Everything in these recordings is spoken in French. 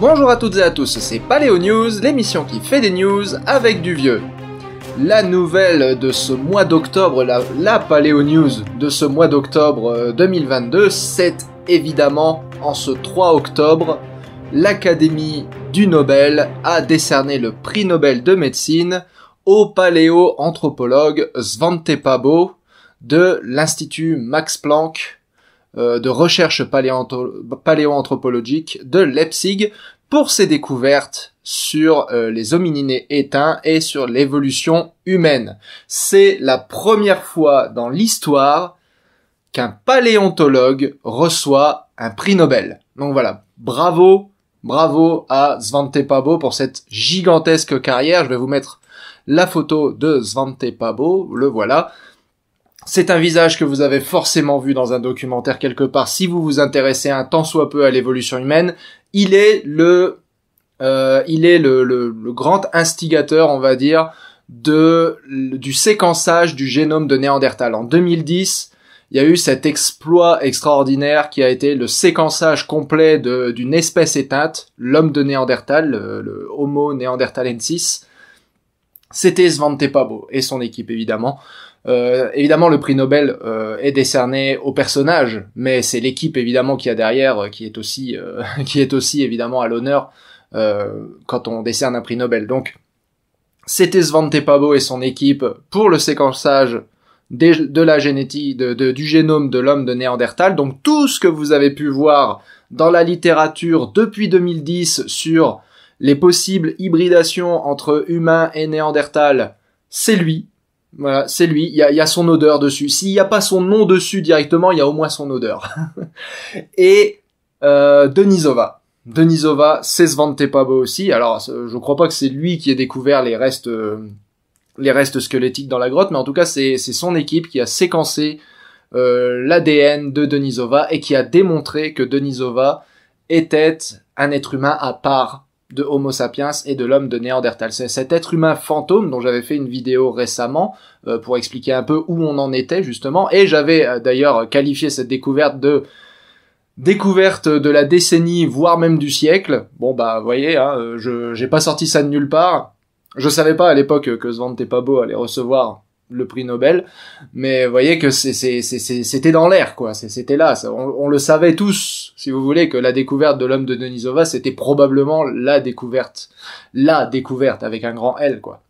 Bonjour à toutes et à tous, c'est Paléo News, l'émission qui fait des news avec du vieux. La nouvelle de ce mois d'octobre, la, Paléo News de ce mois d'octobre 2022, euh, c'est évidemment en ce 3 octobre, l'Académie du Nobel a décerné le prix Nobel de médecine au paléo-anthropologue Svante Pabo de l'Institut Max Planck euh, de recherche paléo-anthropologique de Leipzig, pour ses découvertes sur euh, les homininés éteints et sur l'évolution humaine. C'est la première fois dans l'histoire qu'un paléontologue reçoit un prix Nobel. Donc voilà, bravo, bravo à Svante Pabo pour cette gigantesque carrière. Je vais vous mettre la photo de Svante Pabo, le voilà. C'est un visage que vous avez forcément vu dans un documentaire quelque part si vous vous intéressez un tant soit peu à l'évolution humaine, il est le, euh, il est le, le, grand instigateur, on va dire, de, du séquençage du génome de Néandertal. En 2010, il y a eu cet exploit extraordinaire qui a été le séquençage complet d'une espèce éteinte, l'homme de Néandertal, le, le Homo Néandertalensis. C'était Svante Pabo et son équipe évidemment. Euh, évidemment, le prix Nobel euh, est décerné au personnage, mais c'est l'équipe évidemment qui a derrière euh, qui est aussi qui est aussi évidemment à l'honneur quand on décerne un prix Nobel. Donc, c'était Svante Pabo et son équipe pour le séquençage de la génétique du génome de l'homme de Néandertal. Donc, tout ce que vous avez pu voir dans la littérature depuis 2010 sur les possibles hybridations entre humains et Néandertal, c'est lui, voilà, c'est lui, il y a, son odeur dessus. S'il n'y a pas son nom dessus directement, il y a au moins son odeur. et euh, Denisova. Denisova, c'est Svante Pabo aussi. Alors, je crois pas que c'est lui qui ait découvert les restes, euh, les restes squelettiques dans la grotte, mais en tout cas, c'est son équipe qui a séquencé euh, l'ADN de Denisova et qui a démontré que Denisova était un être humain à part de Homo sapiens et de l'homme de Néandertal. C'est cet être humain fantôme dont j'avais fait une vidéo récemment euh, pour expliquer un peu où on en était justement. Et j'avais euh, d'ailleurs qualifié cette découverte de découverte de la décennie, voire même du siècle. Bon bah, vous voyez, hein, euh, je j'ai pas sorti ça de nulle part. Je savais pas à l'époque que beau à les recevoir le prix Nobel, mais vous voyez que c'était dans l'air, quoi. C'était là. On, le savait tous, si vous voulez, que la découverte de l'homme de Denisova, c'était probablement la découverte, la découverte avec un grand L, quoi.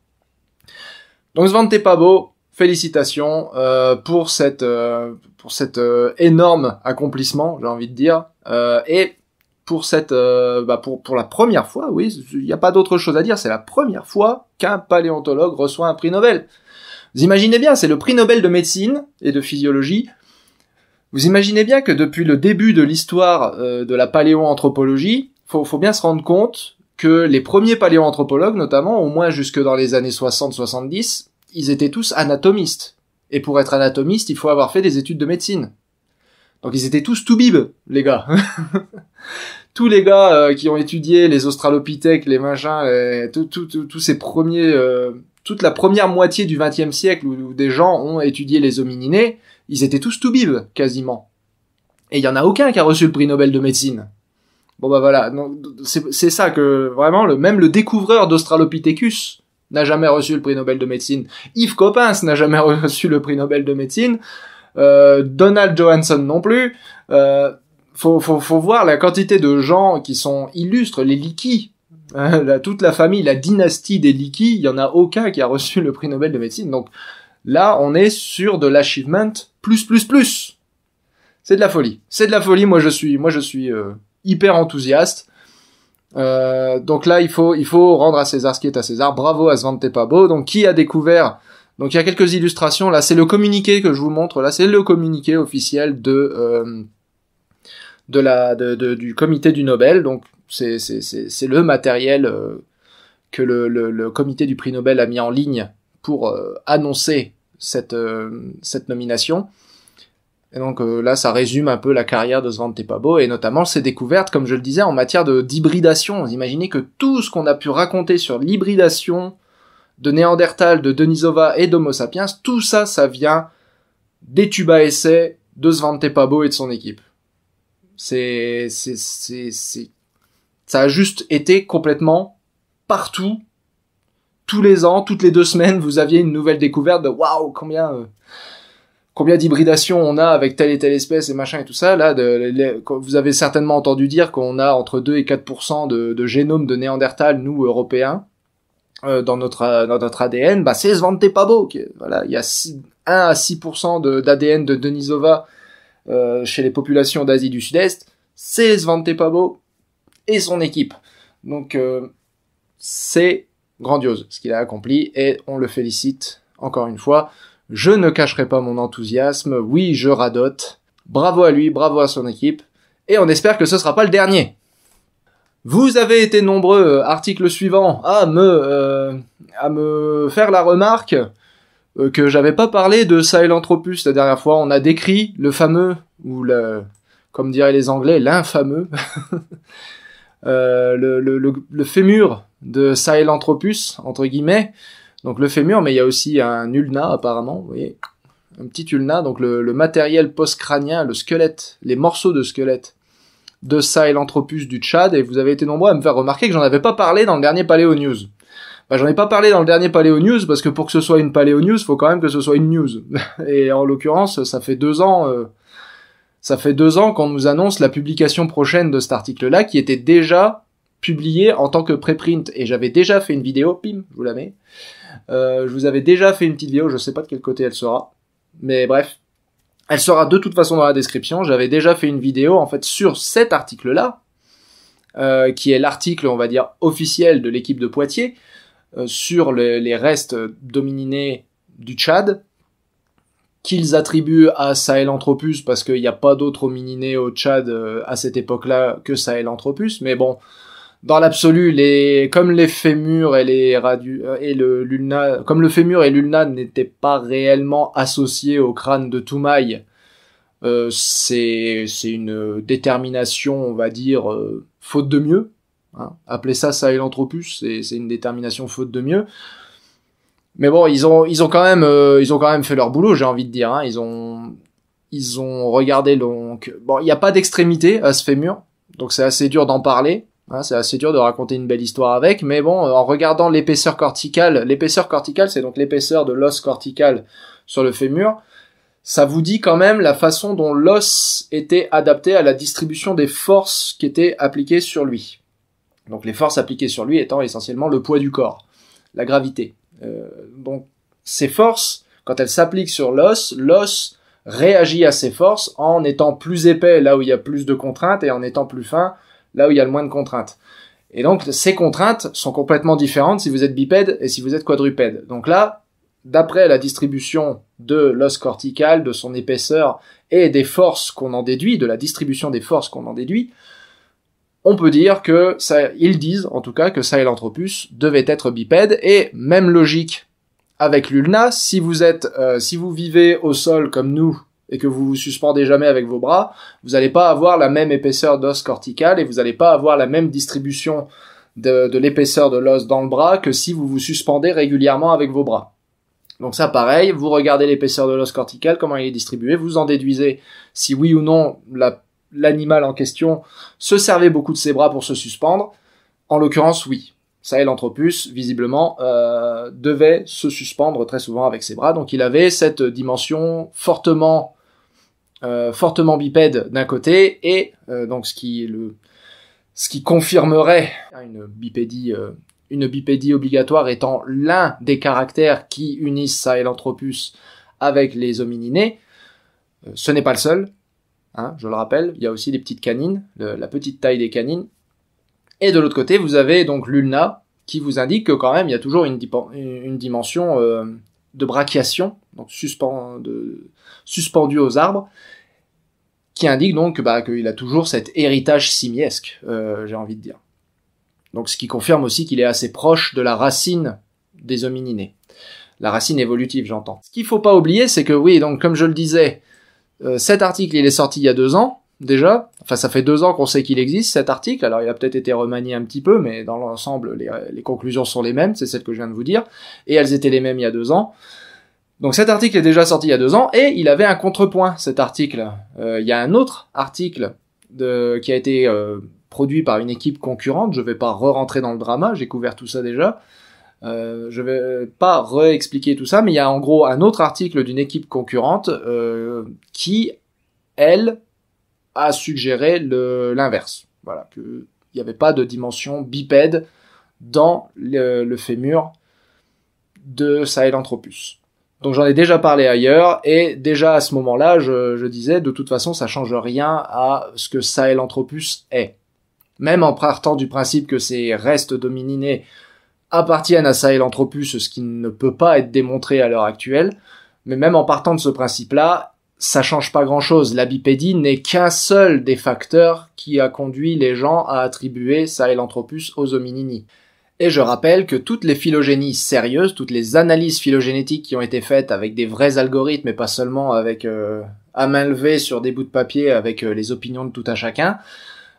Donc pas beau. félicitations euh, pour cette euh, pour cet euh, énorme accomplissement, j'ai envie de dire, euh, et pour cette bah pour pour la première fois, oui, il n'y a pas d'autre chose à dire, c'est la première fois qu'un paléontologue reçoit un prix Nobel. Vous imaginez bien, c'est le prix Nobel de médecine et de physiologie. Vous imaginez bien que depuis le début de l'histoire euh, de la paléoanthropologie, faut, faut bien se rendre compte que les premiers paléoanthropologues, notamment, au moins jusque dans les années 60-70, ils étaient tous anatomistes. Et pour être anatomiste, il faut avoir fait des études de médecine. Donc ils étaient tous tout bibes, les gars. tous les gars euh, qui ont étudié les australopithèques, les machins, tous ces premiers euh, toute la première moitié du XXe siècle où, des gens ont étudié les homininés, ils étaient tous bives, quasiment. Et il n'y en a aucun qui a reçu le prix Nobel de médecine. Bon bah voilà, c'est ça que vraiment le même le découvreur d'Australopithecus n'a jamais reçu le prix Nobel de médecine. Yves Coppens n'a jamais reçu le prix Nobel de médecine. Euh, Donald Johansson non plus. Euh, faut, voir la quantité de gens qui sont illustres, les liquides. toute la famille, la dynastie des Liki, il y en a aucun qui a reçu le prix Nobel de médecine. Donc là, on est sur de l'achievement plus plus plus. C'est de la folie. C'est de la folie. Moi, je suis, moi, je suis euh, hyper enthousiaste. Euh, donc là, il faut, il faut rendre à César ce qui est à César. Bravo à Svante Pabo. Donc qui a découvert Donc il y a quelques illustrations. Là, c'est le communiqué que je vous montre. Là, c'est le communiqué officiel de euh, de la du comité du Nobel. Donc c'est le matériel euh, que le, comité du prix Nobel a mis en ligne pour euh, annoncer euh, cette, nomination. Et donc là, ça résume un peu la carrière de Svante Pabo et notamment ses découvertes, comme je le disais, en matière d'hybridation. Vous imaginez que tout ce qu'on a pu raconter sur l'hybridation de Néandertal, de Denisova et d'Homo sapiens, tout ça, ça vient des tuba essais de Svante Pabo et de son équipe. c'est, c'est, ça a juste été complètement partout. Tous les ans, toutes les deux semaines, vous aviez une nouvelle découverte de waouh, combien, euh, combien d'hybridations on a avec telle et telle espèce et machin et tout ça. Là, de, vous avez certainement entendu dire qu'on a entre 2 et 4% de, de génome de Néandertal, nous, Européens. Euh, dans notre euh, dans notre ADN, bah c'est pas Pabo. voilà, il y a 1 à 6% d'ADN de, Denisova chez les populations d'Asie du Sud-Est. C'est pas beau !» et son équipe. Donc euh, c'est grandiose ce qu'il a accompli et on le félicite encore une fois. Je ne cacherai pas mon enthousiasme, oui je radote. Bravo à lui, bravo à son équipe et on espère que ce sera pas le dernier. Vous avez été nombreux, euh, article suivant, à me, euh, à me faire la remarque que j'avais pas parlé de Sailanthropus la dernière fois. On a décrit le fameux, ou le, comme diraient les Anglais, l'infameux Euh, le, fémur de Sahelanthropus, entre guillemets. Donc le fémur, mais il y a aussi un ulna apparemment, vous voyez, un petit ulna, donc le, le matériel postcrânien, le squelette, les morceaux de squelette de Sahelanthropus du Tchad, et vous avez été nombreux à me faire remarquer que j'en avais pas parlé dans le dernier Paléo News. Bah, j'en ai pas parlé dans le dernier Paléo News parce que pour que ce soit une Paléo News, faut quand même que ce soit une news. Et en l'occurrence, ça fait deux ans, euh, ça fait deux ans qu'on nous annonce la publication prochaine de cet article-là qui était déjà publié en tant que préprint et j'avais déjà fait une vidéo, pim, je vous la mets. Euh, je vous avais déjà fait une petite vidéo, je sais pas de quel côté elle sera, mais bref, elle sera de toute façon dans la description. J'avais déjà fait une vidéo en fait sur cet article-là, euh, qui est l'article, on va dire, officiel de l'équipe de Poitiers euh, sur les restes dominés du Tchad qu'ils attribuent à Sahelanthropus parce qu'il n'y a pas d'autre homininé au Tchad euh, à cette époque-là que Sahelanthropus, mais bon, dans l'absolu, les comme les fémurs et les radu... Euh, et le l'ulna, comme le fémur et l'ulna n'étaient pas réellement associés au crâne de Toumaï, euh, c'est une détermination, on va dire, faute de mieux. Hein. Appeler ça Sahelanthropus, c'est c'est une détermination faute de mieux. Mais bon, ils ont, ils ont quand même, euh, ils ont quand même fait leur boulot, j'ai envie de dire. Hein. Ils ont, ils ont regardé donc. Bon, il n'y a pas d'extrémité à ce fémur, donc c'est assez dur d'en parler. Hein, c'est assez dur de raconter une belle histoire avec. Mais bon, en regardant l'épaisseur corticale, l'épaisseur corticale, c'est donc l'épaisseur de l'os cortical sur le fémur. Ça vous dit quand même la façon dont l'os était adapté à la distribution des forces qui étaient appliquées sur lui. Donc les forces appliquées sur lui étant essentiellement le poids du corps, la gravité. Euh, donc ces forces, quand elles s'appliquent sur l'os, l'os réagit à ces forces en étant plus épais là où il y a plus de contraintes et en étant plus fin là où il y a le moins de contraintes. Et donc ces contraintes sont complètement différentes si vous êtes bipède et si vous êtes quadrupède. Donc là, d'après la distribution de l'os cortical, de son épaisseur et des forces qu'on en déduit, de la distribution des forces qu'on en déduit, on peut dire que ça, ils disent en tout cas que ça l'anthropus devait être bipède et même logique avec l'ulna. Si vous êtes, euh, si vous vivez au sol comme nous et que vous vous suspendez jamais avec vos bras, vous n'allez pas avoir la même épaisseur d'os cortical et vous n'allez pas avoir la même distribution de, de l'épaisseur de l'os dans le bras que si vous vous suspendez régulièrement avec vos bras. Donc ça, pareil, vous regardez l'épaisseur de l'os cortical, comment il est distribué, vous en déduisez si oui ou non la l'animal en question se servait beaucoup de ses bras pour se suspendre. En l'occurrence, oui. Sahelanthropus, visiblement, euh, devait se suspendre très souvent avec ses bras. Donc il avait cette dimension fortement, euh, fortement bipède d'un côté, et euh, donc ce qui, le, ce qui confirmerait une bipédie, euh, une bipédie obligatoire étant l'un des caractères qui unissent Sahelanthropus avec les homininés. ce n'est pas le seul, Hein, je le rappelle, il y a aussi les petites canines, la petite taille des canines. Et de l'autre côté, vous avez donc l'ulna qui vous indique que quand même il y a toujours une, dimension euh, de brachiation, donc suspendu aux arbres, qui indique donc bah, qu'il a toujours cet héritage simiesque, euh, j'ai envie de dire. Donc ce qui confirme aussi qu'il est assez proche de la racine des homininés. La racine évolutive, j'entends. Ce qu'il faut pas oublier, c'est que oui, donc comme je le disais, euh, cet article, il est sorti il y a deux ans déjà. Enfin, ça fait deux ans qu'on sait qu'il existe cet article. Alors, il a peut-être été remanié un petit peu, mais dans l'ensemble, les, conclusions sont les mêmes. C'est celle que je viens de vous dire, et elles étaient les mêmes il y a deux ans. Donc cet article est déjà sorti il y a deux ans et il avait un contrepoint cet article. Euh, il y a un autre article qui a été euh, produit par une équipe concurrente. Je ne vais pas re-rentrer dans le drama, j'ai couvert tout ça déjà je euh, je vais pas réexpliquer tout ça, mais il y a en gros un autre article d'une équipe concurrente euh, qui, elle, a suggéré l'inverse. Voilà, qu'il n'y avait pas de dimension bipède dans le, fémur de Sahelanthropus. Donc j'en ai déjà parlé ailleurs, et déjà à ce moment-là, je, disais, de toute façon, ça change rien à ce que Sahelanthropus est. Même en partant du principe que ces restes dominés appartiennent à Sahelanthropus, ce qui ne peut pas être démontré à l'heure actuelle. Mais même en partant de ce principe-là, ça change pas grand-chose. La bipédie n'est qu'un seul des facteurs qui a conduit les gens à attribuer Sahelanthropus aux hominini. Et je rappelle que toutes les phylogénies sérieuses, toutes les analyses phylogénétiques qui ont été faites avec des vrais algorithmes et pas seulement avec euh, à main levée sur des bouts de papier avec euh, les opinions de tout un chacun,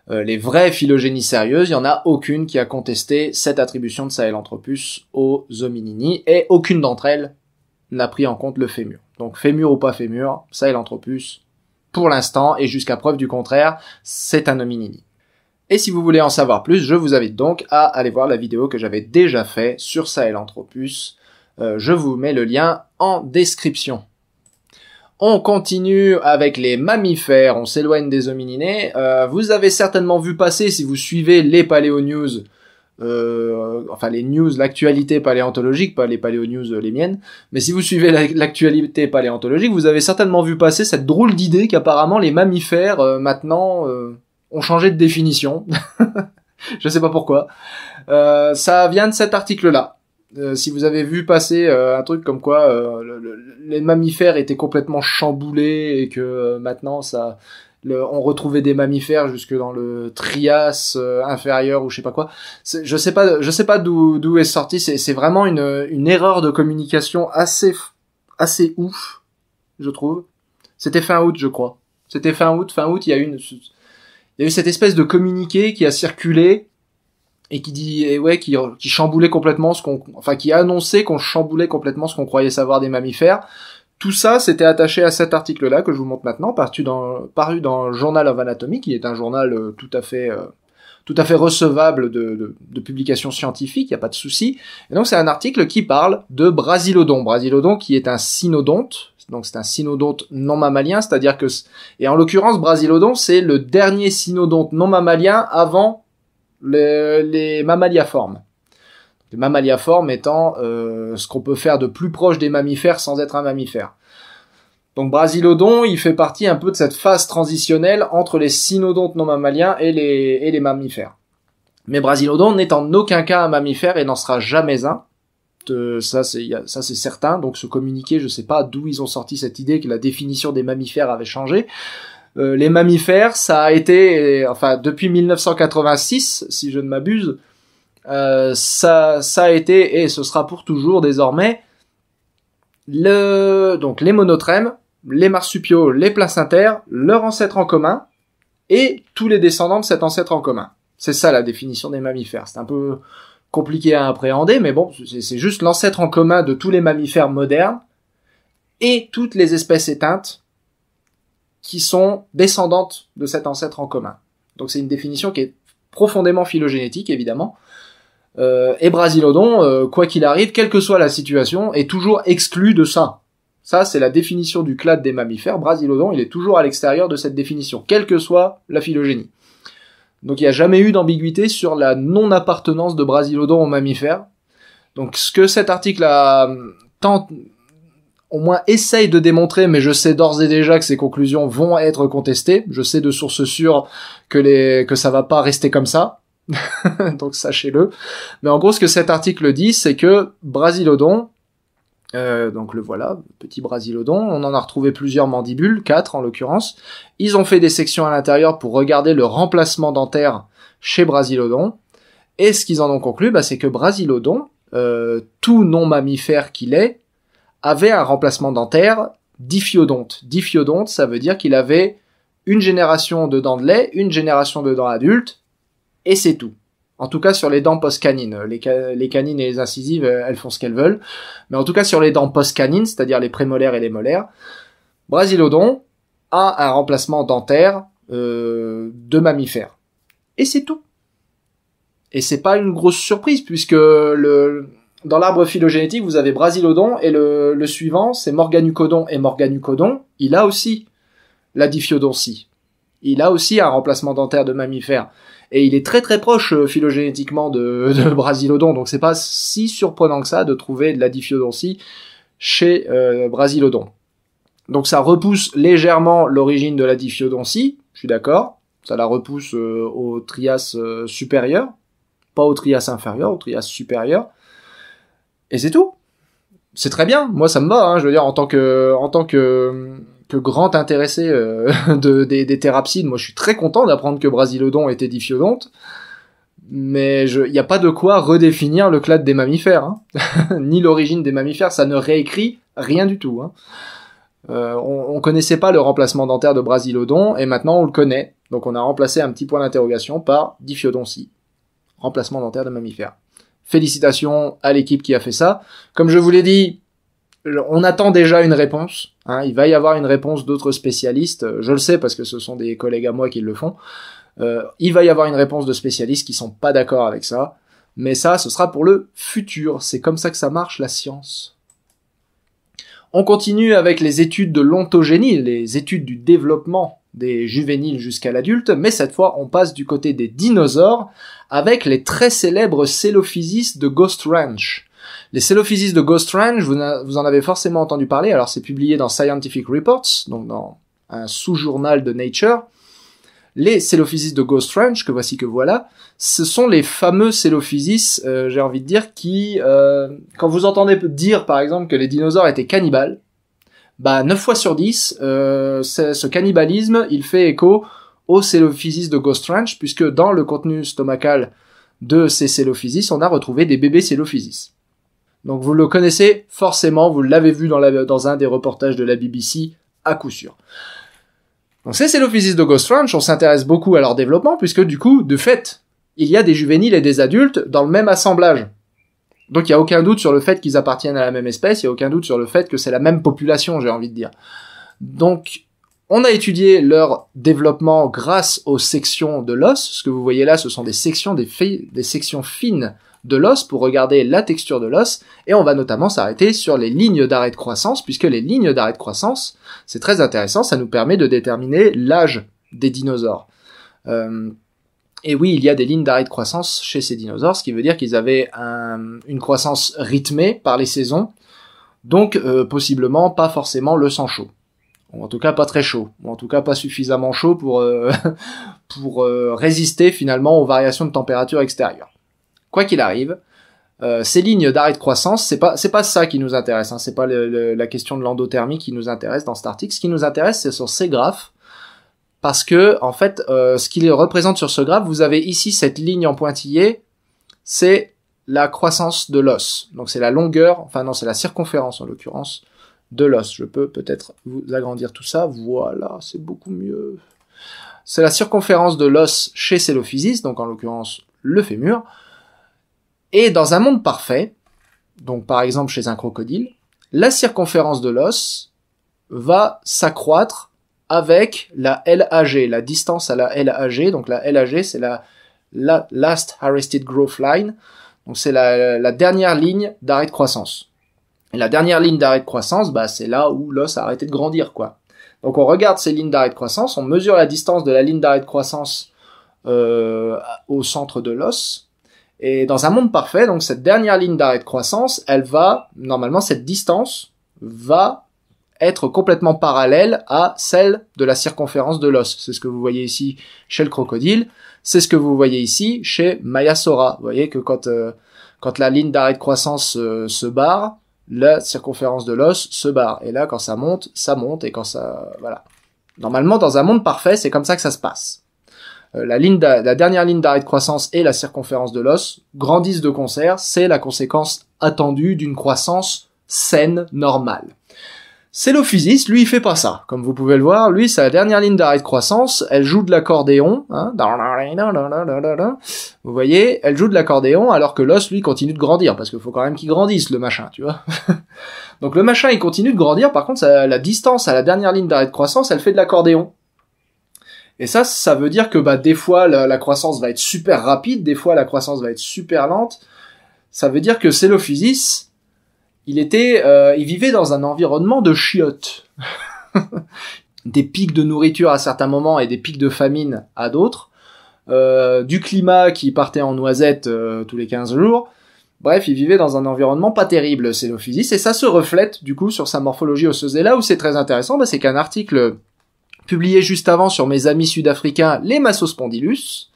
euh, les vraies phylogénies sérieuses, il n'y en a aucune qui a contesté cette attribution de Sahelanthropus aux hominini, et aucune d'entre elles n'a pris en compte le fémur. Donc fémur ou pas fémur, Sahelanthropus, pour l'instant, et jusqu'à preuve du contraire, c'est un hominini. Et si vous voulez en savoir plus, je vous invite donc à aller voir la vidéo que j'avais déjà faite sur Sahelanthropus. Euh, je vous mets le lien en description. On continue avec les mammifères, on s'éloigne des homininés. Euh, vous avez certainement vu passer, si vous suivez les paléo news, euh, enfin les news, l'actualité paléontologique, pas les paléo news, euh, les miennes, mais si vous suivez l'actualité paléontologique, vous avez certainement vu passer cette drôle d'idée qu'apparemment les mammifères maintenant ont changé de définition. Je sais pas pourquoi. ça vient de cet article-là. Euh, si vous avez vu passer euh, un truc comme quoi euh, les mammifères étaient complètement chamboulés et que maintenant ça, on retrouvait des mammifères jusque dans le Trias inférieur ou je sais pas quoi. Je sais pas, je sais pas d'où d'où est sorti. C'est vraiment une, une erreur de communication assez assez ouf, je trouve. C'était fin août, je crois. C'était fin août, fin août, il y a eu une, il y a eu cette espèce de communiqué qui a circulé et qui dit et ouais qui, qui chamboulait complètement ce qu'on enfin qui annonçait qu'on chamboulait complètement ce qu'on croyait savoir des mammifères. Tout ça, c'était attaché à cet article-là que je vous montre maintenant, paru dans, paru dans Journal of Anatomy, qui est un journal euh, tout à fait euh, tout à fait recevable de, de, de publications scientifiques, il n'y a pas de souci. Et donc c'est un article qui parle de Brasilodon. Brasilodon qui est un synodonte, donc c'est un synodonte non mammalien, c'est-à-dire que... Et en l'occurrence, Brasilodon, c'est le dernier synodonte non mammalien avant les mammaliaformes. Les mammaliaformes étant euh, ce qu'on peut faire de plus proche des mammifères sans être un mammifère. Donc Brasilodon, il fait partie un peu de cette phase transitionnelle entre les cynodontes non mammaliens et les, mammifères. Mais Brasilodon n'est en aucun cas un mammifère et n'en sera jamais un. Euh, ça c'est ça c'est certain. Donc ce communiqué, je sais pas d'où ils ont sorti cette idée que la définition des mammifères avait changé, euh, les mammifères, ça a été, enfin depuis 1986, si je ne m'abuse, euh, ça, ça a été et ce sera pour toujours désormais le, donc les monotrèmes, les marsupiaux, les placentaires, leur ancêtre en commun et tous les descendants de cet ancêtre en commun. C'est ça la définition des mammifères. C'est un peu compliqué à appréhender, mais bon, c'est juste l'ancêtre en commun de tous les mammifères modernes et toutes les espèces éteintes qui sont descendantes de cet ancêtre en commun. Donc c'est une définition qui est profondément phylogénétique, évidemment. Euh, et Brasilodon, euh, quoi qu'il arrive, quelle que soit la situation, est toujours exclu de ça. Ça, c'est la définition du clade des mammifères. Brasilodon, il est toujours à l'extérieur de cette définition, quelle que soit la phylogénie. Donc il n'y a jamais eu d'ambiguïté sur la non-appartenance de Brasilodon aux mammifères. Donc ce que cet article a, euh, tente, au moins essaye de démontrer, mais je sais d'ores et déjà que ces conclusions vont être contestées. Je sais de sources sûres que les que ça va pas rester comme ça. Donc sachez-le. Mais en gros, ce que cet article dit, c'est que Brasilodon, euh, donc le voilà, petit brasilodon. On en a retrouvé plusieurs mandibules, quatre en l'occurrence. Ils ont fait des sections à l'intérieur pour regarder le remplacement dentaire chez brasilodon. Et ce qu'ils en ont conclu, bah, c'est que brasilodon, euh, tout non mammifère qu'il est, avait un remplacement dentaire diphyodonte. Diphyodonte, ça veut dire qu'il avait une génération de dents de lait, une génération de dents adultes, et c'est tout. En tout cas sur les dents post Les, les, canines et les incisives, euh, elles font ce qu'elles veulent. Mais en tout cas sur les dents post cest c'est-à-dire les prémolaires et les molaires, Brasilodon a un remplacement dentaire euh, de mammifères. Et c'est tout. Et c'est pas une grosse surprise puisque le, dans l'arbre phylogénétique, vous avez Brasilodon et le, suivant, c'est Morganucodon. Et Morganucodon, il a aussi la diphiodoncie. Il a aussi un remplacement dentaire de mammifère. Et il est très très proche euh, phylogénétiquement de, Brasilodon, donc c'est pas si surprenant que ça de trouver de la diphiodoncie chez euh, Brasilodon. Donc ça repousse légèrement l'origine de la diphiodoncie, je suis d'accord. Ça la repousse euh, au trias supérieur, pas au trias inférieur, au trias supérieur. Et c'est tout. C'est très bien. Moi, ça me va. Hein. je veux dire, en tant que, en tant que, grand intéressé euh, de, des, des thérapsides, moi, je suis très content d'apprendre que Brasilodon était diphyodonte, Mais il n'y a pas de quoi redéfinir le clade des mammifères, hein. ni l'origine des mammifères. Ça ne réécrit rien du tout. Hein. Euh, on, ne connaissait pas le remplacement dentaire de Brasilodon et maintenant on le connaît. Donc on a remplacé un petit point d'interrogation par Diphyodoncie, remplacement dentaire de mammifères. Félicitations à l'équipe qui a fait ça. Comme je vous l'ai dit, on attend déjà une réponse. Hein. Il va y avoir une réponse d'autres spécialistes. Je le sais parce que ce sont des collègues à moi qui le font. Euh, il va y avoir une réponse de spécialistes qui sont pas d'accord avec ça. Mais ça, ce sera pour le futur. C'est comme ça que ça marche la science. On continue avec les études de l'ontogénie, les études du développement des juvéniles jusqu'à l'adulte, mais cette fois on passe du côté des dinosaures avec les très célèbres cellophysis de Ghost Ranch. Les cellophysis de Ghost Ranch, vous, en avez forcément entendu parler, alors c'est publié dans Scientific Reports, donc dans un sous-journal de Nature. Les cellophysis de Ghost Ranch, que voici que voilà, ce sont les fameux cellophysis, euh, j'ai envie de dire, qui, euh, quand vous entendez dire par exemple que les dinosaures étaient cannibales, bah 9 fois sur 10, euh, ce cannibalisme, il fait écho cellophysis de Ghost Ranch, puisque dans le contenu stomacal de ces cellophysis, on a retrouvé des bébés cellophysis. Donc vous le connaissez forcément, vous l'avez vu dans, un des reportages de la BBC, à coup sûr. Donc ces cellophysis de Ghost Ranch, on s'intéresse beaucoup à leur développement, puisque du coup, de fait, il y a des juvéniles et des adultes dans le même assemblage. Donc il n'y a aucun doute sur le fait qu'ils appartiennent à la même espèce, il n'y a aucun doute sur le fait que c'est la même population, j'ai envie de dire. Donc on a étudié leur développement grâce aux sections de l'os. Ce que vous voyez là, ce sont des sections, des, des sections fines de l'os pour regarder la texture de l'os et on va notamment s'arrêter sur les lignes d'arrêt de croissance puisque les lignes d'arrêt de croissance, c'est très intéressant, ça nous permet de déterminer l'âge des dinosaures. Euh, et oui, il y a des lignes d'arrêt de croissance chez ces dinosaures, ce qui veut dire qu'ils avaient une croissance rythmée par les saisons, donc euh, possiblement pas forcément le sang chaud en tout cas pas très chaud, en tout cas pas suffisamment chaud pour, euh, pour euh, résister finalement aux variations de température extérieure. Quoi qu'il arrive, euh, ces lignes d'arrêt de croissance, c'est pas c'est pas ça qui nous intéresse, hein, c'est pas la question de l'endothermie qui nous intéresse dans cet article. Ce qui nous intéresse, c'est sur ces graphes, parce que en fait, ce qu'il représente sur ce graphe, vous avez ici cette ligne en pointillé, c'est la croissance de l'os. Donc c'est la longueur, enfin non, c'est la circonférence en l'occurrence, de l'os. Je peux peut-être vous agrandir tout ça. Voilà, c'est beaucoup mieux. C'est la circonférence de l'os chez cellophysis, donc en l'occurrence le fémur. Et dans un monde parfait, donc par exemple chez un crocodile, la circonférence de l'os va s'accroître avec la LAG, la distance à la LAG. Donc la LAG, c'est la, Last Arrested Growth Line. Donc c'est la dernière ligne d'arrêt de croissance. Et la dernière ligne d'arrêt de croissance, bah, c'est là où l'os a arrêté de grandir, quoi. Donc on regarde ces lignes d'arrêt de croissance, on mesure la distance de la ligne d'arrêt de croissance euh, au centre de l'os. Et dans un monde parfait, donc cette dernière ligne d'arrêt de croissance, elle va, normalement, cette distance va être complètement parallèle à celle de la circonférence de l'os. C'est ce que vous voyez ici chez le crocodile. C'est ce que vous voyez ici chez Mayasora. Vous voyez que quand, euh, quand la ligne d'arrêt de croissance euh, se barre, la circonférence de l'os se barre. Et là, quand ça monte, ça monte, et quand ça... Voilà. Normalement, dans un monde parfait, c'est comme ça que ça se passe. Euh, la, ligne la dernière ligne d'arrêt de croissance et la circonférence de l'os grandissent de concert, c'est la conséquence attendue d'une croissance saine, normale. C'est Célophysis, lui, il fait pas ça. Comme vous pouvez le voir, lui, sa dernière ligne d'arrêt de croissance, elle joue de l'accordéon, hein, vous voyez, elle joue de l'accordéon alors que l'os, lui, continue de grandir, parce qu'il faut quand même qu'il grandisse, le machin, tu vois. Donc le machin, il continue de grandir, par contre, la distance à la dernière ligne d'arrêt de croissance, elle fait de l'accordéon. Et ça, ça veut dire que bah, des fois, la, croissance va être super rapide, des fois, la croissance va être super lente. Ça veut dire que Célophysis, il était, euh, il vivait dans un environnement de chiottes. des pics de nourriture à certains moments et des pics de famine à d'autres euh, du climat qui partait en noisette euh, tous les 15 jours. Bref, il vivait dans un environnement pas terrible, Célophysis, et ça se reflète du coup sur sa morphologie osseuse. Et là où c'est très intéressant, bah, c'est qu'un article publié juste avant sur mes amis sud-africains, les Massospondylus,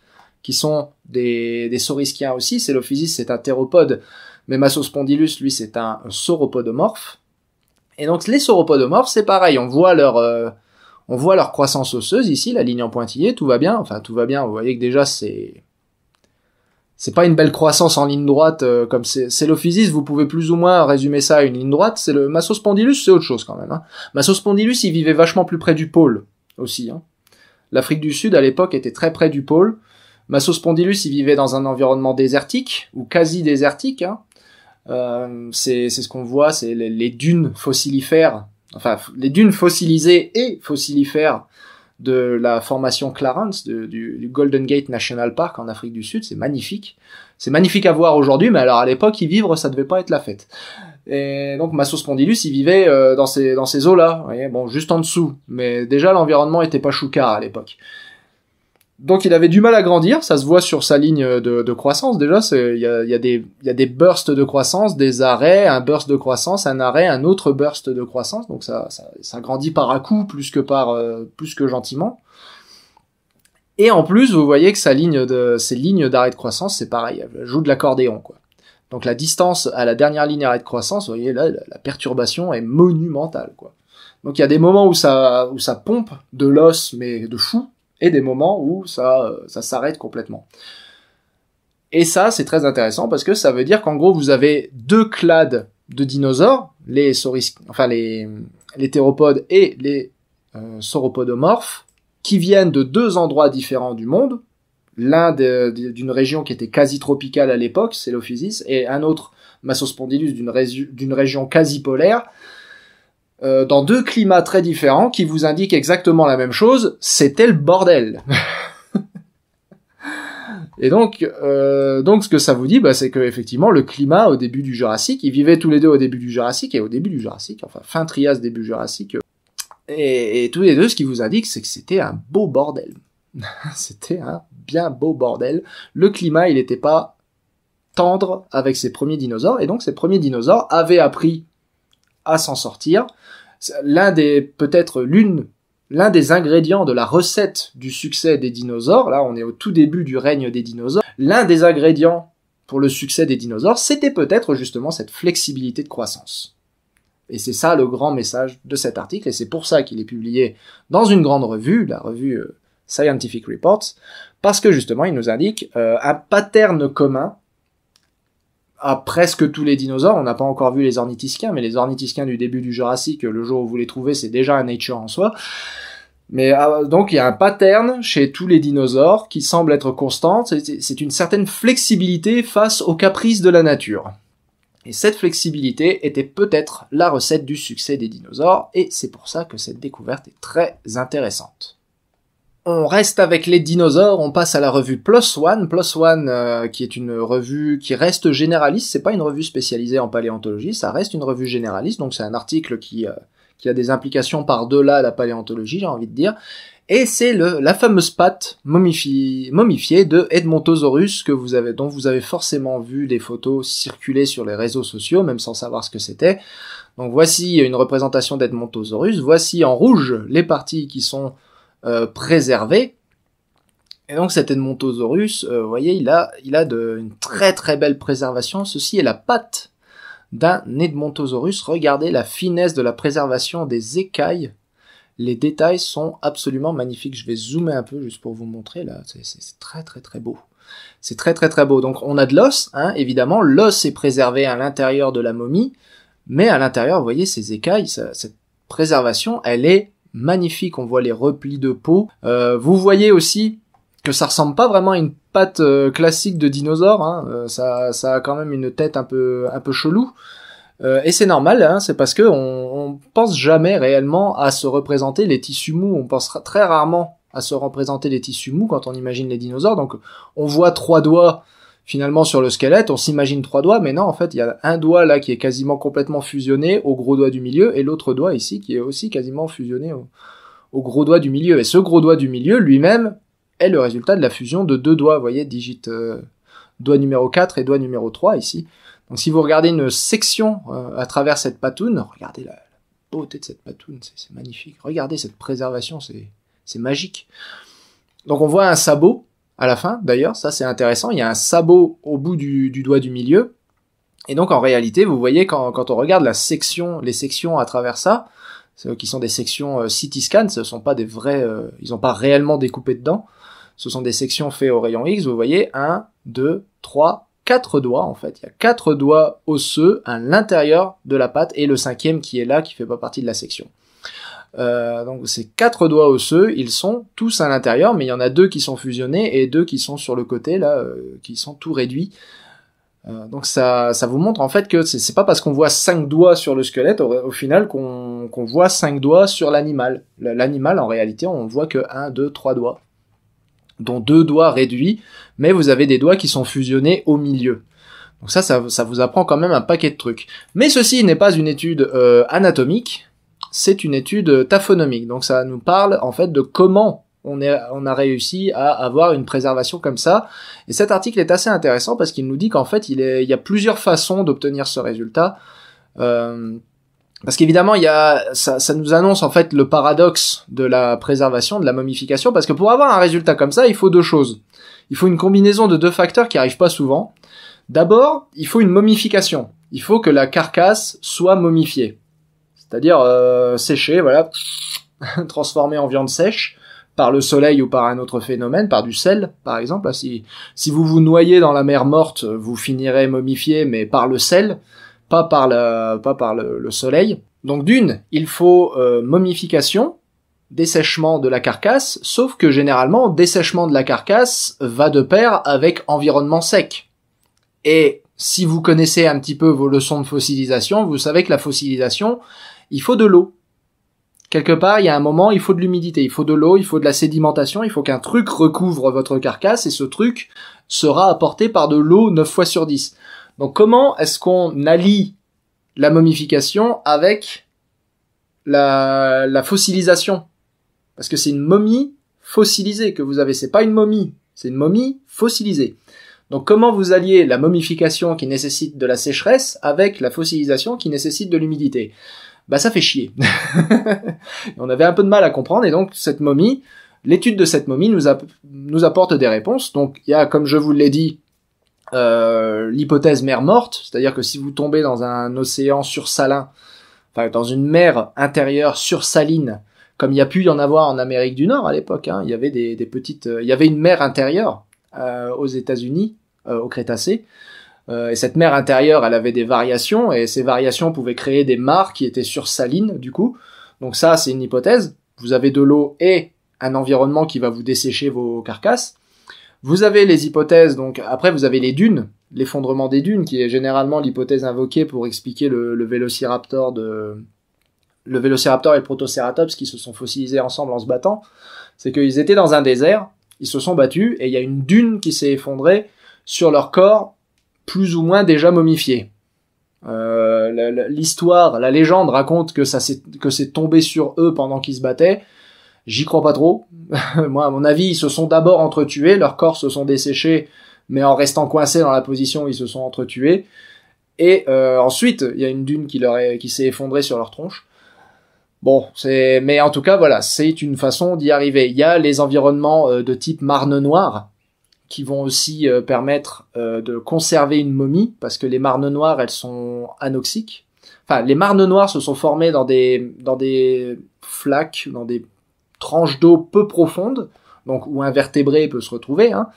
qui sont des, des saurisquiens aussi, Célophysis, c'est un théropode, mais Massospondylus, lui, c'est un sauropodomorphe. Et donc les sauropodomorphes, c'est pareil, on voit leur... Euh, on voit leur croissance osseuse ici, la ligne en pointillé, tout va bien, enfin tout va bien, vous voyez que déjà c'est c'est pas une belle croissance en ligne droite euh, comme c'est l'ophysis, vous pouvez plus ou moins résumer ça à une ligne droite, c'est le Massospondylus, c'est autre chose quand même hein. Massospondylus, il vivait vachement plus près du pôle aussi hein. L'Afrique du Sud à l'époque était très près du pôle. Massospondylus, il vivait dans un environnement désertique ou quasi désertique hein. euh, c'est ce qu'on voit, c'est les dunes fossilifères enfin les dunes fossilisées et fossilifères de la formation Clarence du, Golden Gate National Park en Afrique du Sud, c'est magnifique. C'est magnifique à voir aujourd'hui, mais alors à l'époque, y vivre, ça devait pas être la fête. Et donc Massos Pondylus, il vivait euh, dans ces dans ces eaux-là, bon juste en dessous, mais déjà l'environnement était pas chouca à l'époque. Donc il avait du mal à grandir, ça se voit sur sa ligne de, croissance déjà, il y a, des bursts de croissance, des arrêts, un burst de croissance, un arrêt, un autre burst de croissance, donc ça, ça, grandit par à coup plus que, par, euh, plus que gentiment. Et en plus, vous voyez que sa ligne de, ses lignes d'arrêt de croissance, c'est pareil, elle joue de l'accordéon. quoi. Donc la distance à la dernière ligne d'arrêt de croissance, vous voyez là, la, perturbation est monumentale. quoi. Donc il y a des moments où ça, où ça pompe de l'os, mais de fou, et des moments où euh, ça, s'arrête complètement. Et ça, c'est très intéressant parce que ça veut dire qu'en gros, vous avez deux clades de dinosaures, les théropodes et les euh, sauropodomorphes, qui viennent de deux endroits différents du monde. L'un d'une région qui était quasi tropicale à l'époque, c'est l'Ophysis, et un autre, Massospondylus, d'une région quasi polaire. Euh, dans deux climats très différents qui vous indiquent exactement la même chose, c'était le bordel. Et donc, euh, donc ce que ça vous dit, bah, c'est que effectivement le climat au début du Jurassique, ils vivaient tous les deux au début du Jurassique et au début du Jurassique, enfin fin Trias début Jurassique, euh, et, tous les deux, ce qui vous indique, c'est que c'était un beau bordel. c'était un bien beau bordel. Le climat, il n'était pas tendre avec ses premiers dinosaures, et donc ces premiers dinosaures avaient appris à s'en sortir l'un des, peut-être l'une, l'un des ingrédients de la recette du succès des dinosaures, là on est au tout début du règne des dinosaures, l'un des ingrédients pour le succès des dinosaures, c'était peut-être justement cette flexibilité de croissance. Et c'est ça le grand message de cet article, et c'est pour ça qu'il est publié dans une grande revue, la revue euh, Scientific Reports, parce que justement il nous indique euh, un pattern commun à presque tous les dinosaures. On n'a pas encore vu les ornithischiens, mais les ornithischiens du début du Jurassique, le jour où vous les trouvez, c'est déjà un nature en soi. Mais ah, donc il y a un pattern chez tous les dinosaures qui semble être constant, c'est une certaine flexibilité face aux caprices de la nature. Et cette flexibilité était peut-être la recette du succès des dinosaures, et c'est pour ça que cette découverte est très intéressante. On reste avec les dinosaures, on passe à la revue Plus One. Plus One, euh, qui est une revue qui reste généraliste, c'est pas une revue spécialisée en paléontologie, ça reste une revue généraliste, donc c'est un article qui, euh, qui a des implications par-delà la paléontologie, j'ai envie de dire. Et c'est la fameuse patte momifiée, momifiée de Edmontosaurus que vous avez, dont vous avez forcément vu des photos circuler sur les réseaux sociaux, même sans savoir ce que c'était. Donc voici une représentation d'Edmontosaurus. Voici en rouge les parties qui sont euh, préservé, Et donc cet Edmontosaurus, euh, vous voyez, il a, il a de, une très très belle préservation. Ceci est la patte d'un Edmontosaurus. Regardez la finesse de la préservation des écailles. Les détails sont absolument magnifiques. Je vais zoomer un peu juste pour vous montrer là. C'est très très très beau. C'est très très très beau. Donc on a de l'os, hein, évidemment. L'os est préservé à l'intérieur de la momie, mais à l'intérieur, vous voyez, ces écailles, cette préservation, elle est magnifique. On voit les replis de peau. Euh, vous voyez aussi que ça ressemble pas vraiment à une patte euh, classique de dinosaure. Hein. Euh, ça, ça a quand même une tête un peu, un peu chelou. et c'est normal, hein, c'est parce que on, pense jamais réellement à se représenter les tissus mous. On pense très rarement à se représenter les tissus mous quand on imagine les dinosaures. Donc, on voit trois doigts finalement sur le squelette, on s'imagine trois doigts, mais non, en fait, il y a un doigt là qui est quasiment complètement fusionné au gros doigt du milieu, et l'autre doigt ici qui est aussi quasiment fusionné au, gros doigt du milieu. Et ce gros doigt du milieu lui-même est le résultat de la fusion de deux doigts, vous voyez, digit euh, doigt numéro 4 et doigt numéro 3 ici. Donc si vous regardez une section euh, à travers cette patoune, regardez la, la beauté de cette patoune, c'est magnifique. Regardez cette préservation, c'est magique. Donc on voit un sabot à la fin, d'ailleurs, ça c'est intéressant, il y a un sabot au bout du, doigt du milieu. Et donc en réalité, vous voyez quand, on regarde la section, les sections à travers ça, euh, qui sont des sections euh, City CT scan, ce sont pas des vrais, euh, ils n'ont pas réellement découpé dedans. Ce sont des sections faites au rayon X. Vous voyez un, deux, trois, quatre doigts en fait. Il y a quatre doigts osseux à l'intérieur de la patte et le cinquième qui est là, qui fait pas partie de la section. Euh, donc ces quatre doigts osseux, ils sont tous à l'intérieur, mais il y en a deux qui sont fusionnés et deux qui sont sur le côté, là, euh, qui sont tout réduits. Euh, donc ça, ça vous montre en fait que c'est pas parce qu'on voit cinq doigts sur le squelette au, final qu'on voit cinq doigts sur l'animal. L'animal en réalité on voit que un, deux, trois doigts, dont deux doigts réduits, mais vous avez des doigts qui sont fusionnés au milieu. Donc ça, ça vous apprend quand même un paquet de trucs. Mais ceci n'est pas une étude anatomique, c'est une étude taphonomique. Donc ça nous parle en fait de comment on, on, a réussi à avoir une préservation comme ça. Et cet article est assez intéressant parce qu'il nous dit qu'en fait, il, y a plusieurs façons d'obtenir ce résultat. Euh, parce qu'évidemment, il y a, ça, ça, nous annonce en fait le paradoxe de la préservation, de la momification, parce que pour avoir un résultat comme ça, il faut deux choses. Il faut une combinaison de deux facteurs qui n'arrivent pas souvent. D'abord, il faut une momification. Il faut que la carcasse soit momifiée c'est-à-dire euh, voilà, transformé en viande sèche par le soleil ou par un autre phénomène, par du sel, par exemple. Si, si vous vous noyez dans la mer morte, vous finirez momifié, mais par le sel, pas par, la, pas par le, soleil. Donc d'une, il faut euh, momification, dessèchement de la carcasse, sauf que généralement, dessèchement de la carcasse va de pair avec environnement sec. Et si vous connaissez un petit peu vos leçons de fossilisation, vous savez que la fossilisation, il faut de l'eau. Quelque part, il y a un moment, il faut de l'humidité, il faut de l'eau, il faut de la sédimentation, il faut qu'un truc recouvre votre carcasse et ce truc sera apporté par de l'eau 9 fois sur 10. Donc comment est-ce qu'on allie la momification avec la, la fossilisation Parce que c'est une momie fossilisée que vous avez, c'est pas une momie, c'est une momie fossilisée. Donc comment vous alliez la momification qui nécessite de la sécheresse avec la fossilisation qui nécessite de l'humidité bah ça fait chier. on avait un peu de mal à comprendre et donc cette momie, l'étude de cette momie nous, apporte des réponses. Donc il y a, comme je vous l'ai dit, euh, l'hypothèse mer morte, c'est-à-dire que si vous tombez dans un océan sursalin, enfin dans une mer intérieure sursaline, comme il y a pu y en avoir en Amérique du Nord à l'époque, hein, il y avait des, petites, euh, il y avait une mer intérieure euh, aux États-Unis, au Crétacé, euh, et cette mer intérieure, elle avait des variations, et ces variations pouvaient créer des mares qui étaient sur sursalines, du coup. Donc ça, c'est une hypothèse. Vous avez de l'eau et un environnement qui va vous dessécher vos carcasses. Vous avez les hypothèses, donc après vous avez les dunes, l'effondrement des dunes, qui est généralement l'hypothèse invoquée pour expliquer le, le vélociraptor de, le vélociraptor et le protocératops qui se sont fossilisés ensemble en se battant, c'est qu'ils étaient dans un désert, ils se sont battus et il y a une dune qui s'est effondrée sur leur corps plus ou moins déjà momifié. Euh, l'histoire, la légende raconte que ça que c'est tombé sur eux pendant qu'ils se battaient. J'y crois pas trop. Moi, à mon avis, ils se sont d'abord entretués, leurs corps se sont desséchés, mais en restant coincés dans la position, ils se sont entretués. Et euh, ensuite, il y a une dune qui, leur est, qui s'est effondrée sur leur tronche. Bon, c'est, mais en tout cas, voilà, c'est une façon d'y arriver. Il y a les environnements euh, de type marne noire, qui vont aussi euh, permettre euh, de conserver une momie, parce que les marnes noires, elles sont anoxiques. Enfin, les marnes noires se sont formées dans des, dans des flaques, dans des tranches d'eau peu profondes, donc où un vertébré peut se retrouver. Hein.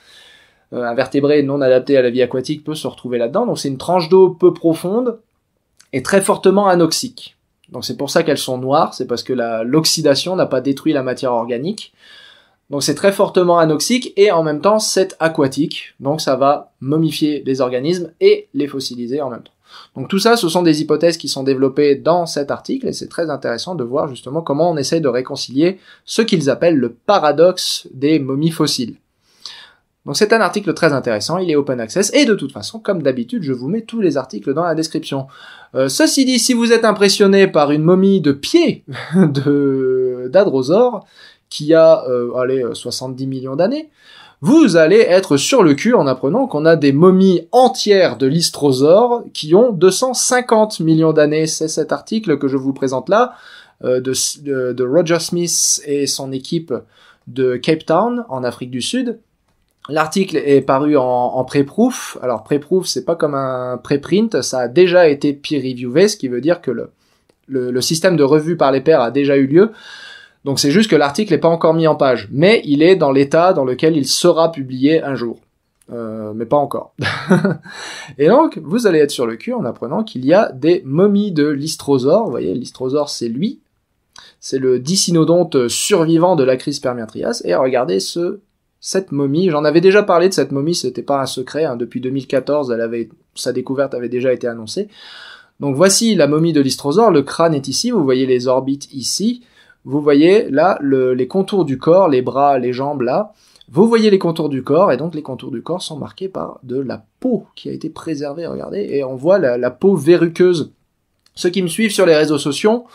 Euh, un vertébré non adapté à la vie aquatique peut se retrouver là-dedans. Donc c'est une tranche d'eau peu profonde et très fortement anoxique. Donc c'est pour ça qu'elles sont noires, c'est parce que l'oxydation n'a pas détruit la matière organique. Donc c'est très fortement anoxique et en même temps c'est aquatique. Donc ça va momifier les organismes et les fossiliser en même temps. Donc tout ça, ce sont des hypothèses qui sont développées dans cet article et c'est très intéressant de voir justement comment on essaie de réconcilier ce qu'ils appellent le paradoxe des momies fossiles. Donc c'est un article très intéressant, il est open access et de toute façon, comme d'habitude, je vous mets tous les articles dans la description. Euh, ceci dit, si vous êtes impressionné par une momie de pied de d'adrosaure, qui a euh, allez, 70 euh, millions d'années, vous allez être sur le cul en apprenant qu'on a des momies entières de l'istrosaure qui ont 250 millions d'années. C'est cet article que je vous présente là euh, de, de, Roger Smith et son équipe de Cape Town en Afrique du Sud. L'article est paru en, en pré-proof. Alors pré-proof, c'est pas comme un pré-print, ça a déjà été peer-reviewé, ce qui veut dire que le, le, le système de revue par les pairs a déjà eu lieu. Donc c'est juste que l'article n'est pas encore mis en page, mais il est dans l'état dans lequel il sera publié un jour. Euh, mais pas encore. et donc, vous allez être sur le cul en apprenant qu'il y a des momies de l'istrosaure. Vous voyez, l'istrosaure, c'est lui. C'est le dicynodonte survivant de la crise Permien-Trias. Et regardez ce, cette momie. J'en avais déjà parlé de cette momie, c'était pas un secret. Hein. Depuis 2014, sa découverte avait déjà été annoncée. Donc voici la momie de l'istrosaure. Le crâne est ici. Vous voyez les orbites ici vous voyez là les contours du corps, les bras, les jambes là, vous voyez les contours du corps, et donc les contours du corps sont marqués par de la peau qui a été préservée, regardez, et on voit la, peau verruqueuse. Ceux qui me suivent sur les réseaux sociaux,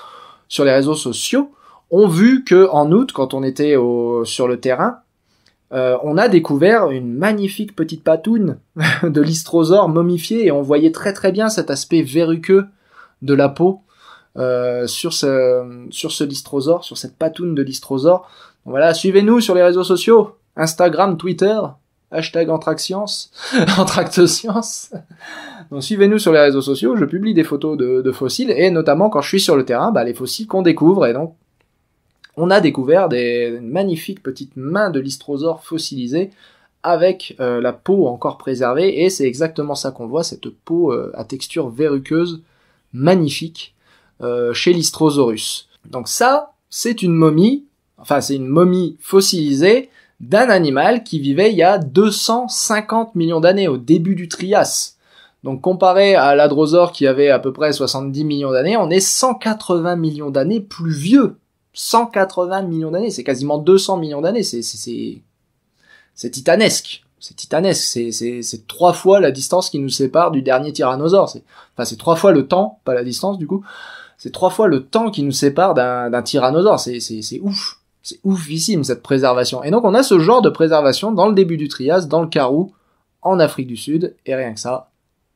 sur les réseaux sociaux, ont vu que en août, quand on était au, sur le terrain, euh, on a découvert une magnifique petite patoune de l'istrosaure momifié et on voyait très très bien cet aspect verruqueux de la peau euh, sur ce sur ce listrosaure, sur cette patoune de listrosaure. Voilà, suivez-nous sur les réseaux sociaux, Instagram, Twitter, hashtag Entractscience, science Donc suivez-nous sur les réseaux sociaux, je publie des photos de, fossiles, et notamment quand je suis sur le terrain, bah, les fossiles qu'on découvre, et donc on a découvert des magnifiques petites mains de l'istrosaure fossilisées avec euh, la peau encore préservée, et c'est exactement ça qu'on voit, cette peau euh, à texture verruqueuse, magnifique, euh, chez l'Istrosaurus. Donc ça, c'est une momie, enfin c'est une momie fossilisée d'un animal qui vivait il y a 250 millions d'années, au début du Trias. Donc comparé à l'adrosaure qui avait à peu près 70 millions d'années, on est 180 millions d'années plus vieux. 180 millions d'années, c'est quasiment 200 millions d'années, c'est, c'est, c'est, titanesque. C'est titanesque, c'est, trois fois la distance qui nous sépare du dernier tyrannosaure. C'est, enfin, c'est trois fois le temps, pas la distance du coup, c'est trois fois le temps qui nous sépare d'un tyrannosaure. C'est ouf. C'est oufissime cette préservation. Et donc on a ce genre de préservation dans le début du Trias, dans le Karoo, en Afrique du Sud, et rien que ça,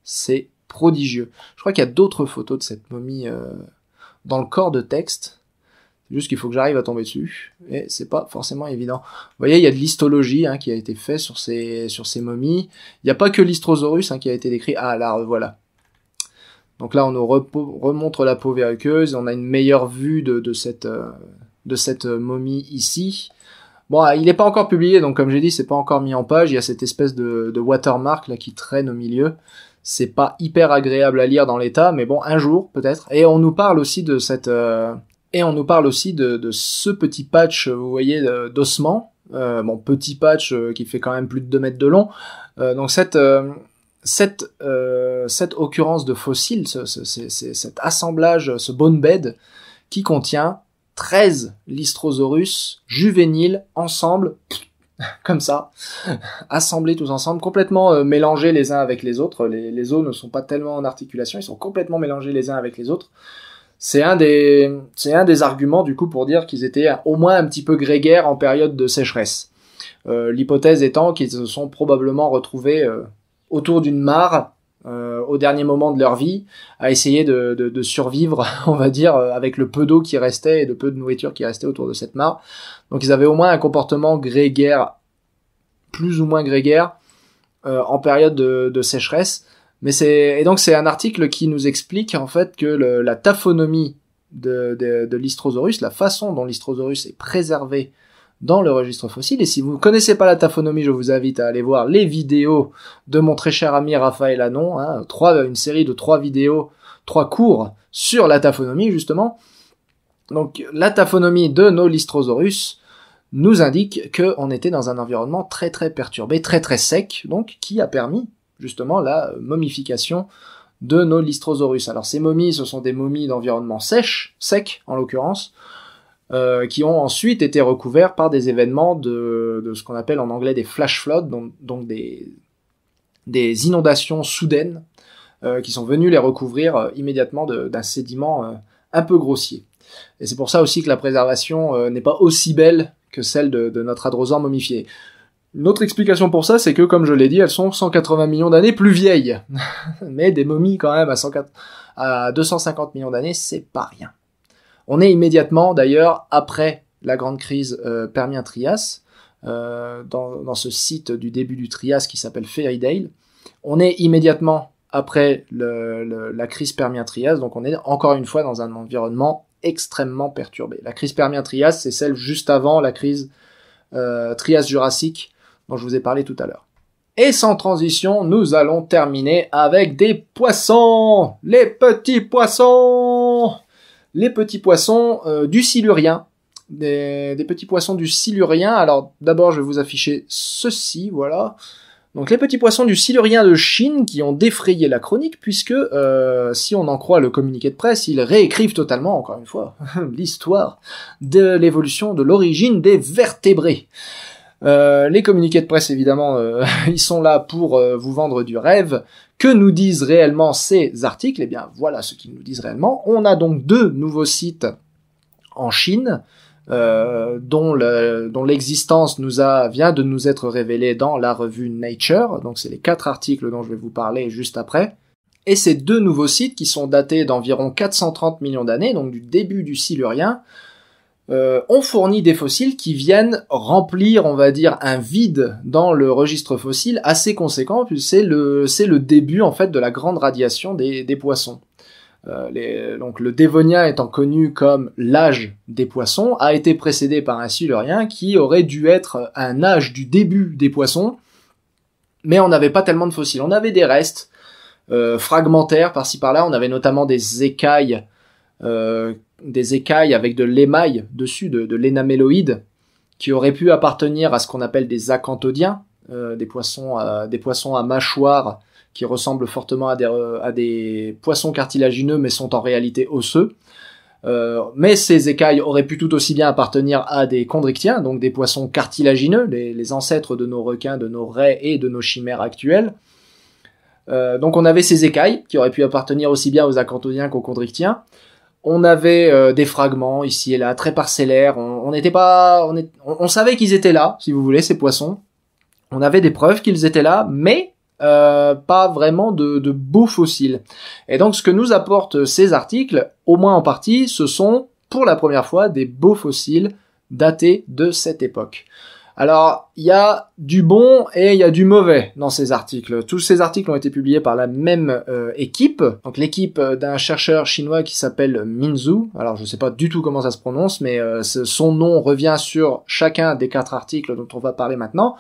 c'est prodigieux. Je crois qu'il y a d'autres photos de cette momie euh, dans le corps de texte. C'est juste qu'il faut que j'arrive à tomber dessus, et c'est pas forcément évident. Vous voyez, il y a de l'histologie hein, qui a été faite sur ces, sur momies. Il n'y a pas que l'histrosaurus hein, qui a été décrit. Ah là, voilà. Donc là, on nous remontre la peau verruqueuse, on a une meilleure vue de, cette, de cette euh, euh, momie ici. Bon, ah, il n'est pas encore publié, donc comme j'ai dit, c'est pas encore mis en page. Il y a cette espèce de, watermark là qui traîne au milieu. C'est pas hyper agréable à lire dans l'état, mais bon, un jour peut-être. Et on nous parle aussi de cette euh, et on nous parle aussi de, ce petit patch, vous voyez, d'ossement. Euh, bon, petit patch qui fait quand même plus de 2 mètres de long. donc cette cette, euh, cette occurrence de fossiles, cet assemblage, ce bone bed, qui contient 13 Lystrosaurus juvéniles ensemble, comme ça, assemblés tous ensemble, complètement euh, mélangés les uns avec les autres. Les, os ne sont pas tellement en articulation, ils sont complètement mélangés les uns avec les autres. C'est un des, un des arguments du coup pour dire qu'ils étaient au moins un petit peu grégaires en période de sécheresse. Euh, l'hypothèse étant qu'ils se sont probablement retrouvés autour d'une mare euh, au dernier moment de leur vie, à essayer de, survivre, on va dire, euh, avec le peu d'eau qui restait et le peu de nourriture qui restait autour de cette mare. Donc ils avaient au moins un comportement grégaire, plus ou moins grégaire, euh, en période de, sécheresse. Mais c'est et donc c'est un article qui nous explique en fait que la taphonomie de, de, de l'Istrosaurus, la façon dont l'Istrosaurus est préservé dans le registre fossile. Et si vous ne connaissez pas la taphonomie, je vous invite à aller voir les vidéos de mon très cher ami Raphaël Anon, hein, trois, une série de trois vidéos, trois cours sur la taphonomie justement. Donc la taphonomie de nos Lystrosaurus nous indique qu'on était dans un environnement très très perturbé, très très sec, donc qui a permis justement la momification de nos Lystrosaurus. Alors ces momies, ce sont des momies d'environnement sèche, sec en l'occurrence, euh, qui ont ensuite été recouverts par des événements de, ce qu'on appelle en anglais des flash floods, donc, des, inondations soudaines euh, qui sont venues les recouvrir euh, immédiatement d'un sédiment un peu grossier. Et c'est pour ça aussi que la préservation n'est pas aussi belle que celle de, notre hadrosaure momifié. Une autre explication pour ça, c'est que, comme je l'ai dit, elles sont 180 millions d'années plus vieilles. Mais des momies, quand même, à, 104... à 250 millions d'années, c'est pas rien. On est immédiatement d'ailleurs après la grande crise euh, Permien-Trias, euh, dans, ce site du début du Trias qui s'appelle Fairydale, On est immédiatement après la crise Permien-Trias, donc on est encore une fois dans un environnement extrêmement perturbé. La crise Permien-Trias, c'est celle juste avant la crise euh, Trias-Jurassique dont je vous ai parlé tout à l'heure. Et sans transition, nous allons terminer avec des poissons Les petits poissons les petits poissons euh, du silurien. Des, petits poissons du silurien. Alors d'abord, je vais vous afficher ceci, voilà. Donc les petits poissons du silurien de Chine qui ont défrayé la chronique puisque, euh, si on en croit le communiqué de presse, ils réécrivent totalement, encore une fois, l'histoire de l'évolution, de l'origine des vertébrés. Euh, les communiqués de presse, évidemment, ils sont là pour vous vendre du rêve, que nous disent réellement ces articles Eh bien, voilà ce qu'ils nous disent réellement. On a donc deux nouveaux sites en Chine. Euh, dont l'existence nous vient de nous être révélée dans la revue Nature. Donc c'est les quatre articles dont je vais vous parler juste après. Et ces deux nouveaux sites qui sont datés d'environ 430 millions d'années, donc du début du Silurien, euh, on fournit des fossiles qui viennent remplir, on va dire, un vide dans le registre fossile assez conséquent, puisque c'est le, le début en fait de la grande radiation des, des poissons. Euh, donc le Dévonien étant connu comme l'âge des poissons, a été précédé par un Silurien qui aurait dû être un âge du début des poissons, mais on n'avait pas tellement de fossiles. On avait des restes euh, fragmentaires par-ci par-là, on avait notamment des écailles euh, des écailles avec de l'émail dessus, de, l'énaméloïde, qui auraient pu appartenir à ce qu'on appelle des acanthodiens, euh, des, poissons, à mâchoire qui ressemblent fortement à des, euh, poissons cartilagineux mais sont en réalité osseux. mais ces écailles auraient pu tout aussi bien appartenir à des chondrichtiens, donc des poissons cartilagineux, les, ancêtres de nos requins, de nos raies et de nos chimères actuelles. donc on avait ces écailles qui auraient pu appartenir aussi bien aux acanthodiens qu'aux chondrichtiens on avait euh, des fragments ici et là, très parcellaires. On n'était pas, on, savait qu'ils étaient là, si vous voulez, ces poissons. On avait des preuves qu'ils étaient là, mais euh, pas vraiment de, de beaux fossiles. Et donc, ce que nous apportent ces articles, au moins en partie, ce sont pour la première fois des beaux fossiles datés de cette époque. Alors, il y a du bon et il y a du mauvais dans ces articles. Tous ces articles ont été publiés par la même euh, équipe, donc l'équipe euh, d'un chercheur chinois qui s'appelle Minzu. Alors, je ne sais pas du tout comment ça se prononce, mais euh, son nom revient sur chacun des quatre articles dont on va parler maintenant.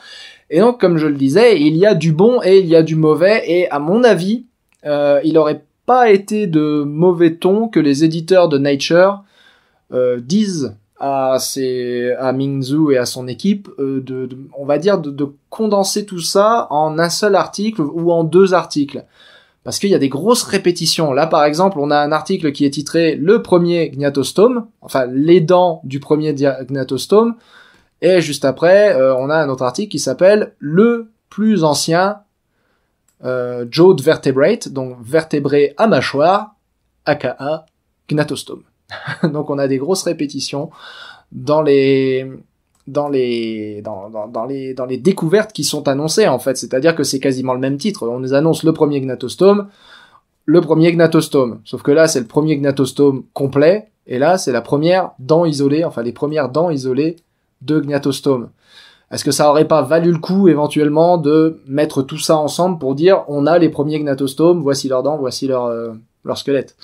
Et donc, comme je le disais, il y a du bon et il y a du mauvais. Et à mon avis, il n'aurait pas été de mauvais ton que les éditeurs de Nature disent à ses, à Mingzhu et à son équipe euh, de, on va dire de, condenser tout ça en un seul article ou en deux articles parce qu'il y a des grosses répétitions. Là, par exemple, on a un article qui est titré Le premier gnatostome, enfin les dents du premier gnatostome, et juste après, euh, on a un autre article qui s'appelle Le plus ancien euh, vertebrate, donc vertébré à mâchoire, aka gnatostome. Donc on a des grosses répétitions dans les dans les dans, les dans les découvertes qui sont annoncées en fait, c'est-à-dire que c'est quasiment le même titre. On nous annonce le premier Gnatostome, le premier Gnatostome, sauf que là c'est le premier Gnatostome complet et là c'est la première dent isolée, enfin les premières dents isolées de Gnatostome. Est-ce que ça aurait pas valu le coup éventuellement de mettre tout ça ensemble pour dire on a les premiers Gnatostomes, voici leurs dents, voici leur, euh, leur squelette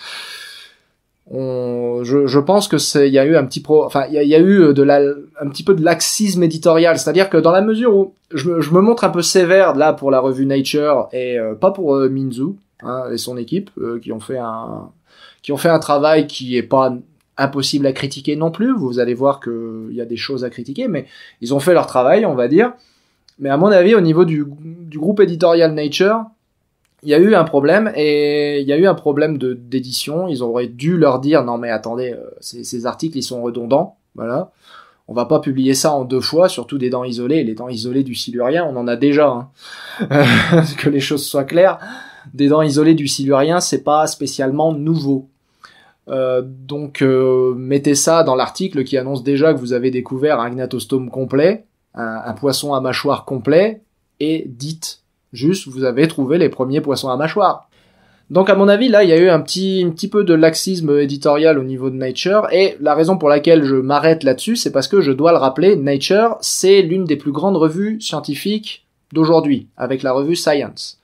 on, je, je, pense que c'est, il y a eu un petit pro, enfin, il y, a eu de la, un petit peu de laxisme éditorial, c'est-à-dire que dans la mesure où je, je, me montre un peu sévère là pour la revue Nature et euh, pas pour euh, Minzu hein, et son équipe euh, qui ont fait un, qui ont fait un travail qui est pas impossible à critiquer non plus. Vous allez voir que y a des choses à critiquer, mais ils ont fait leur travail, on va dire. Mais à mon avis, au niveau du, du groupe éditorial Nature, il y a eu un problème et il y a eu un problème de d'édition. Ils auraient dû leur dire non mais attendez, euh, ces, articles ils sont redondants, voilà. On va pas publier ça en deux fois, surtout des dents isolées. Les dents isolées du silurien, on en a déjà. Hein. que les choses soient claires, des dents isolées du silurien, c'est pas spécialement nouveau. Euh, donc euh, mettez ça dans l'article qui annonce déjà que vous avez découvert un gnatostome complet, un, un poisson à mâchoire complet, et dites Juste, vous avez trouvé les premiers poissons à mâchoire. Donc à mon avis, là, il y a eu un petit, petit peu de laxisme éditorial au niveau de Nature, et la raison pour laquelle je m'arrête là-dessus, c'est parce que je dois le rappeler, Nature, c'est l'une des plus grandes revues scientifiques d'aujourd'hui, avec la revue Science.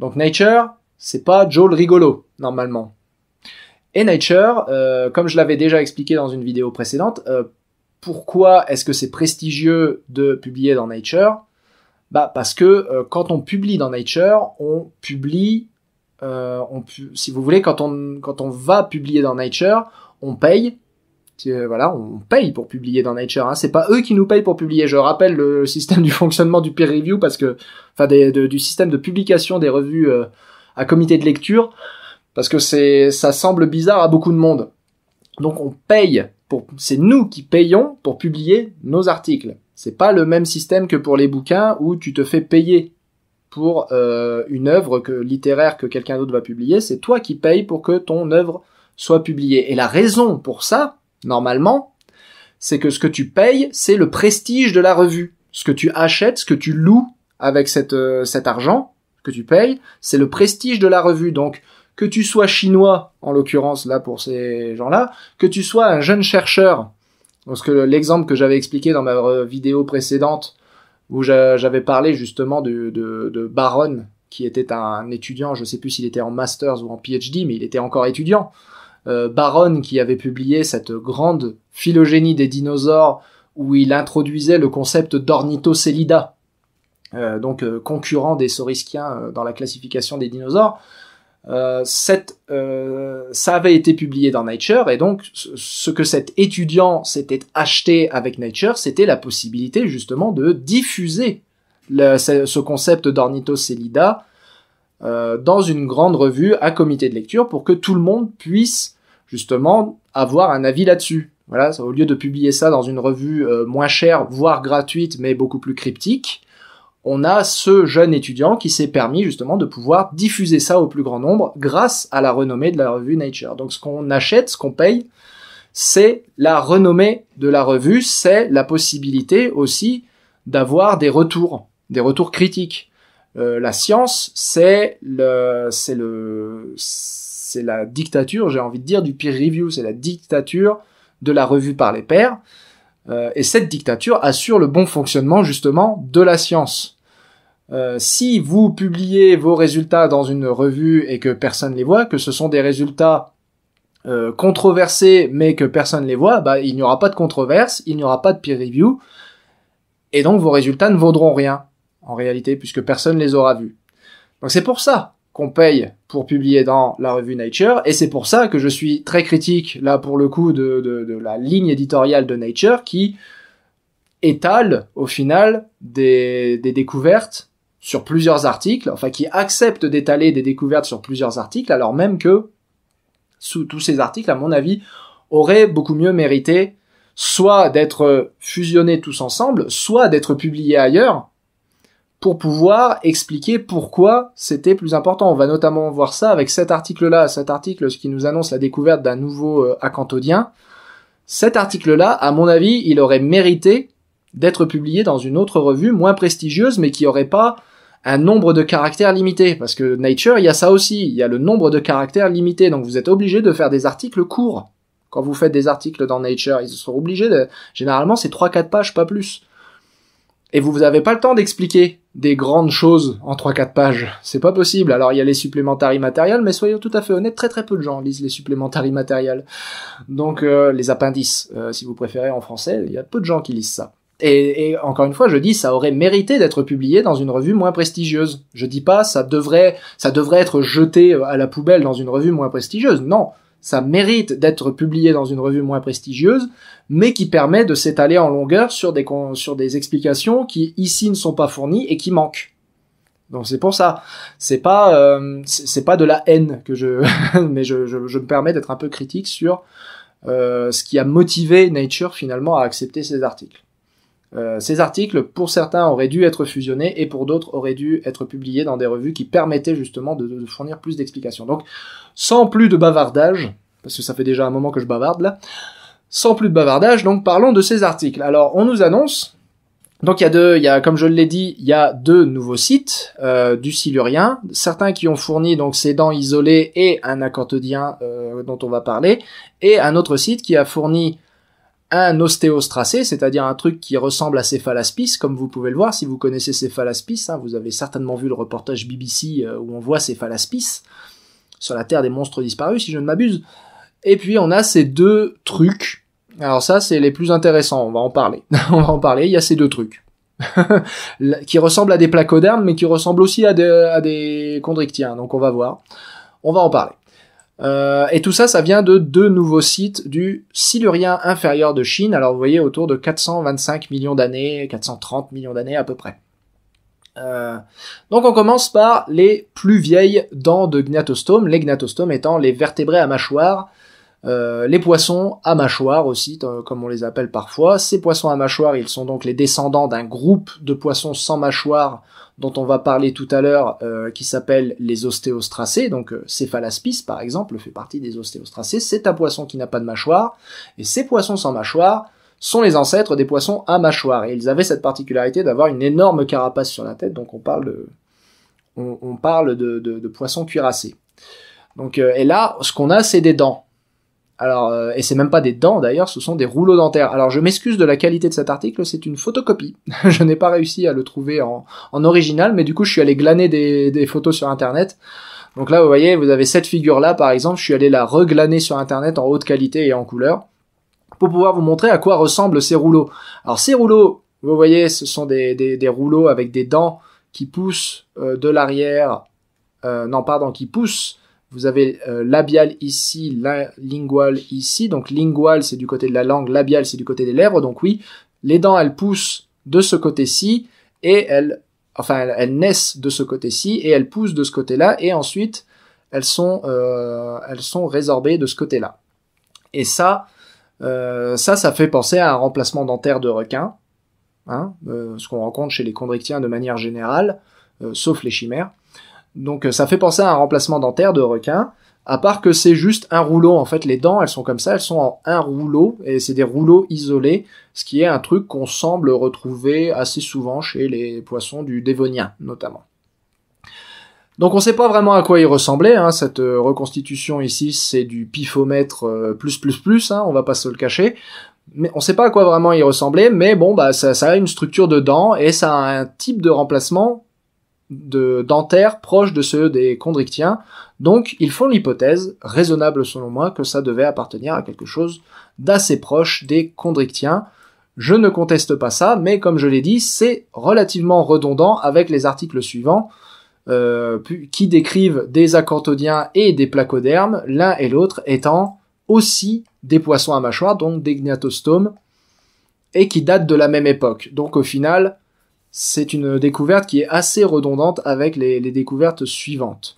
Donc Nature, c'est pas Joel rigolo, normalement. Et Nature, euh, comme je l'avais déjà expliqué dans une vidéo précédente, euh, pourquoi est-ce que c'est prestigieux de publier dans Nature bah parce que euh, quand on publie dans Nature, on publie, euh, si vous voulez, quand on quand on va publier dans Nature, on paye. Euh, voilà, on paye pour publier dans Nature. Hein. C'est pas eux qui nous payent pour publier. Je rappelle le système du fonctionnement du peer review parce que, enfin, du système de publication des revues à comité de lecture parce que c'est ça semble bizarre à beaucoup de monde. Donc on paye c'est nous qui payons pour publier nos articles. C'est pas le même système que pour les bouquins où tu te fais payer pour euh, une œuvre littéraire que quelqu'un d'autre va publier. C'est toi qui payes pour que ton œuvre soit publiée. Et la raison pour ça, normalement, c'est que ce que tu payes, c'est le prestige de la revue. Ce que tu achètes, ce que tu loues avec euh, cet argent que tu payes, c'est le prestige de la revue. Donc, que tu sois chinois, en l'occurrence là pour ces gens-là, que tu sois un jeune chercheur l'exemple que j'avais expliqué dans ma euh, vidéo précédente, où j'avais parlé justement de, de, Baron, qui était un étudiant, je ne sais plus s'il était en master's ou en PhD, mais il était encore étudiant. Euh, Baron, qui avait publié cette grande phylogénie des dinosaures, où il introduisait le concept d'ornithocélida, euh, donc concurrent des saurisquiens dans la classification des dinosaures. Euh, euh, ça avait été publié dans Nature et donc ce que cet étudiant s'était acheté avec Nature, c'était la possibilité justement de diffuser ce, concept d'ornithocélida euh, dans une grande revue à comité de lecture pour que tout le monde puisse justement avoir un avis là-dessus. Voilà, au lieu de publier ça dans une revue moins chère, voire gratuite, mais beaucoup plus cryptique, on a ce jeune étudiant qui s'est permis justement de pouvoir diffuser ça au plus grand nombre grâce à la renommée de la revue Nature. Donc ce qu'on achète, ce qu'on paye, c'est la renommée de la revue, c'est la possibilité aussi d'avoir des retours, des retours critiques. Euh, la science, c'est le, c'est le, c'est la dictature, j'ai envie de dire, du peer review, c'est la dictature de la revue par les pairs. Euh, et cette dictature assure le bon fonctionnement justement de la science. Euh, si vous publiez vos résultats dans une revue et que personne les voit, que ce sont des résultats euh, controversés mais que personne les voit, bah, il n'y aura pas de controverse, il n'y aura pas de peer review, et donc vos résultats ne vaudront rien en réalité puisque personne les aura vus. Donc c'est pour ça qu'on paye pour publier dans la revue Nature, et c'est pour ça que je suis très critique là pour le coup de, de, la ligne éditoriale de Nature qui étale au final des découvertes sur plusieurs articles, enfin qui acceptent d'étaler des découvertes sur plusieurs articles, alors même que sous tous ces articles, à mon avis, auraient beaucoup mieux mérité soit d'être fusionnés tous ensemble, soit d'être publiés ailleurs pour pouvoir expliquer pourquoi c'était plus important. On va notamment voir ça avec cet article-là, cet article ce qui nous annonce la découverte d'un nouveau euh, acanthodien Cet article-là, à mon avis, il aurait mérité d'être publié dans une autre revue moins prestigieuse, mais qui aurait pas un nombre de caractères limité. Parce que Nature, il y a ça aussi, il y a le nombre de caractères limité. Donc vous êtes obligé de faire des articles courts. Quand vous faites des articles dans Nature, ils sont obligés de... Généralement, c'est 3-4 pages, pas plus. Et vous n'avez pas le temps d'expliquer des grandes choses en 3-4 pages. C'est pas possible. Alors il y a les supplémentaires matériels, mais soyons tout à fait honnêtes, très très peu de gens lisent les supplémentaires matériels. Donc euh, les appendices, euh, si vous préférez en français, il y a peu de gens qui lisent ça. Et, encore une fois, je dis, ça aurait mérité d'être publié dans une revue moins prestigieuse. Je dis pas, ça devrait, ça devrait être jeté euh, à la poubelle dans une revue moins prestigieuse. Non, ça mérite d'être publié dans une revue moins prestigieuse, mais qui permet de s'étaler en longueur sur des, sur des explications qui ici ne sont pas fournies et qui manquent. Donc c'est pour ça. C'est pas, euh, c'est pas de la haine que je, mais je, je, me permets d'être un peu critique sur euh, ce qui a motivé Nature finalement à accepter ces articles. Euh, ces articles, pour certains, auraient dû être fusionnés et pour d'autres, auraient dû être publiés dans des revues qui permettaient justement de, fournir plus d'explications. Donc, sans plus de bavardage, parce que ça fait déjà un moment que je bavarde là, sans plus de bavardage, donc parlons de ces articles. Alors, on nous annonce, donc il y a deux, il y a, comme je l'ai dit, il y a deux nouveaux sites euh, du Silurien, certains qui ont fourni donc ces dents isolées et un acantodien euh, dont on va parler, et un autre site qui a fourni un ostéostracé, c'est-à-dire un truc qui ressemble à Céphalaspis, comme vous pouvez le voir, si vous connaissez Cephalaspis, hein, vous avez certainement vu le reportage BBC euh, où on voit Cephalaspis sur la Terre des monstres disparus, si je ne m'abuse. Et puis on a ces deux trucs. Alors ça, c'est les plus intéressants, on va en parler. on va en parler, il y a ces deux trucs. qui ressemblent à des placodermes, mais qui ressemblent aussi à des, à donc on va voir. On va en parler. Euh, et tout ça, ça vient de deux nouveaux sites du Silurien inférieur de Chine. Alors vous voyez, autour de 425 millions d'années, 430 millions d'années à peu près. Euh, donc on commence par les plus vieilles dents de gnatostomes, les gnatostomes étant les vertébrés à mâchoire, euh, les poissons à mâchoire aussi, comme on les appelle parfois. Ces poissons à mâchoire, ils sont donc les descendants d'un groupe de poissons sans mâchoire dont on va parler tout à l'heure, euh, qui s'appelle les ostéostracés. Donc euh, par exemple, fait partie des ostéostracées. C'est un poisson qui n'a pas de mâchoire. Et ces poissons sans mâchoire sont les ancêtres des poissons à mâchoire. Et ils avaient cette particularité d'avoir une énorme carapace sur la tête. Donc on parle de, on, parle de, poissons cuirassés. Donc, euh, et là, ce qu'on a, c'est des dents. Alors, euh, et c'est même pas des dents d'ailleurs, ce sont des rouleaux dentaires. Alors je m'excuse de la qualité de cet article, c'est une photocopie. je n'ai pas réussi à le trouver en, original, mais du coup je suis allé glaner des, photos sur internet. Donc là, vous voyez, vous avez cette figure-là, par exemple, je suis allé la reglaner sur Internet en haute qualité et en couleur, pour pouvoir vous montrer à quoi ressemblent ces rouleaux. Alors ces rouleaux, vous voyez, ce sont des, rouleaux avec des dents qui poussent euh, de l'arrière, euh, non, pardon, qui poussent vous avez euh, labial ici, lingual ici. Donc lingual, c'est du côté de la langue, labial, c'est du côté des lèvres. Donc oui, les dents, elles poussent de ce côté-ci et elles, enfin, elles, naissent de ce côté-ci et elles poussent de ce côté-là et ensuite elles sont, euh, elles sont résorbées de ce côté-là. Et ça, euh, ça, ça fait penser à un remplacement dentaire de requin, hein, ce qu'on rencontre chez les chondrichtiens de manière générale, sauf les chimères. Donc euh, ça fait penser à un remplacement dentaire de requin, à part que c'est juste un rouleau. En fait, les dents, elles sont comme ça, elles sont en un rouleau, et c'est des rouleaux isolés, ce qui est un truc qu'on semble retrouver assez souvent chez les poissons du Dévonien, notamment. Donc on ne sait pas vraiment à quoi il ressemblait, hein. cette euh, reconstitution ici c'est du pifomètre euh, plus plus plus, hein. on va pas se le cacher, mais on sait pas à quoi vraiment il ressemblait, mais bon bah ça, ça a une structure de dents et ça a un type de remplacement de, dentaires proches de ceux des chondrichtiens. Donc, ils font l'hypothèse, raisonnable selon moi, que ça devait appartenir à quelque chose d'assez proche des chondrichtiens. Je ne conteste pas ça, mais comme je l'ai dit, c'est relativement redondant avec les articles suivants euh, qui décrivent des acanthodiens et des placodermes, l'un et l'autre étant aussi des poissons à mâchoire, donc des gnatostomes, et qui datent de la même époque. Donc au final, c'est une découverte qui est assez redondante avec les, découvertes suivantes.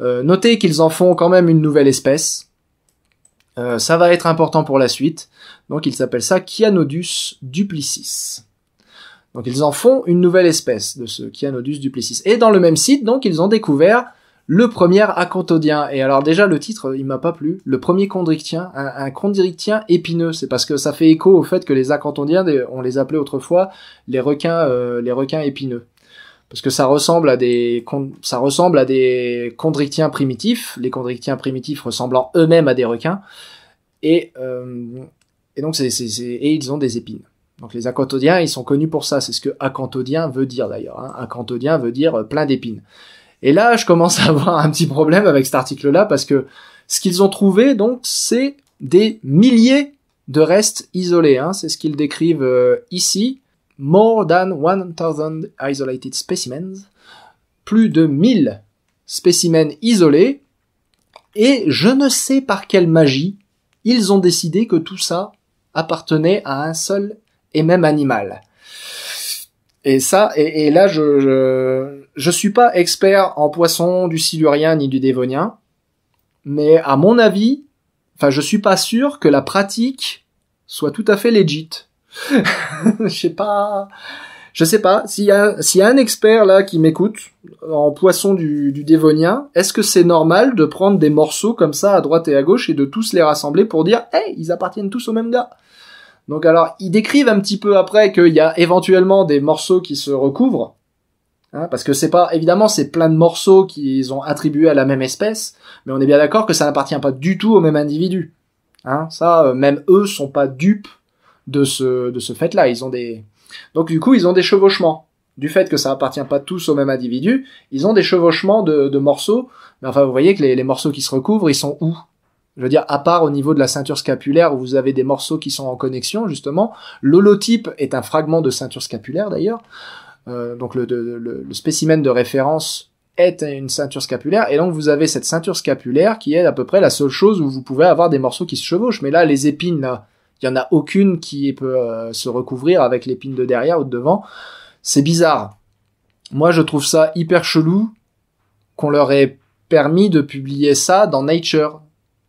Euh, notez qu'ils en font quand même une nouvelle espèce. Euh, ça va être important pour la suite. Donc ils s'appellent ça Chianodus duplicis. Donc ils en font une nouvelle espèce de ce Chianodus duplicis. Et dans le même site, donc ils ont découvert le premier acanthodien. Et alors déjà le titre, il m'a pas plu. Le premier chondrichtien, un, un épineux. C'est parce que ça fait écho au fait que les acanthodiens, on les appelait autrefois les requins, euh, les requins épineux. Parce que ça ressemble à des, ça ressemble à des chondrichtiens primitifs, les chondrichtiens primitifs ressemblant eux-mêmes à des requins. Et, euh, et donc c'est, et ils ont des épines. Donc les acanthodiens ils sont connus pour ça. C'est ce que acantodien veut dire d'ailleurs. Hein. acanthodien Acantodien veut dire plein d'épines. Et là, je commence à avoir un petit problème avec cet article-là parce que ce qu'ils ont trouvé, donc, c'est des milliers de restes isolés. Hein. C'est ce qu'ils décrivent euh, ici. More than 1000 isolated specimens. Plus de 1000 spécimens isolés. Et je ne sais par quelle magie, ils ont décidé que tout ça appartenait à un seul et même animal. Et ça, et, là, je je suis pas expert en poisson du silurien ni du dévonien, mais à mon avis, enfin, je suis pas sûr que la pratique soit tout à fait légite. je sais pas. Je sais pas. S'il y, a, un expert là qui m'écoute en poisson du, du dévonien, est-ce que c'est normal de prendre des morceaux comme ça à droite et à gauche et de tous les rassembler pour dire, hey, ils appartiennent tous au même gars? Donc alors, ils décrivent un petit peu après qu'il y a éventuellement des morceaux qui se recouvrent, Hein, parce que c'est pas, évidemment, c'est plein de morceaux qu'ils ont attribués à la même espèce, mais on est bien d'accord que ça n'appartient pas du tout au même individu. Hein, ça, euh, même eux sont pas dupes de ce, de ce fait-là. Ils ont des, donc du coup, ils ont des chevauchements. Du fait que ça appartient pas tous au même individu, ils ont des chevauchements de, morceaux. Mais enfin, vous voyez que les, les morceaux qui se recouvrent, ils sont où je veux dire, à part au niveau de la ceinture scapulaire où vous avez des morceaux qui sont en connexion, justement, l'holotype est un fragment de ceinture scapulaire d'ailleurs. Euh, donc le, le, spécimen de référence est une ceinture scapulaire, et donc vous avez cette ceinture scapulaire qui est à peu près la seule chose où vous pouvez avoir des morceaux qui se chevauchent. Mais là, les épines, il y en a aucune qui peut euh, se recouvrir avec l'épine de derrière ou de devant. C'est bizarre. Moi, je trouve ça hyper chelou qu'on leur ait permis de publier ça dans Nature.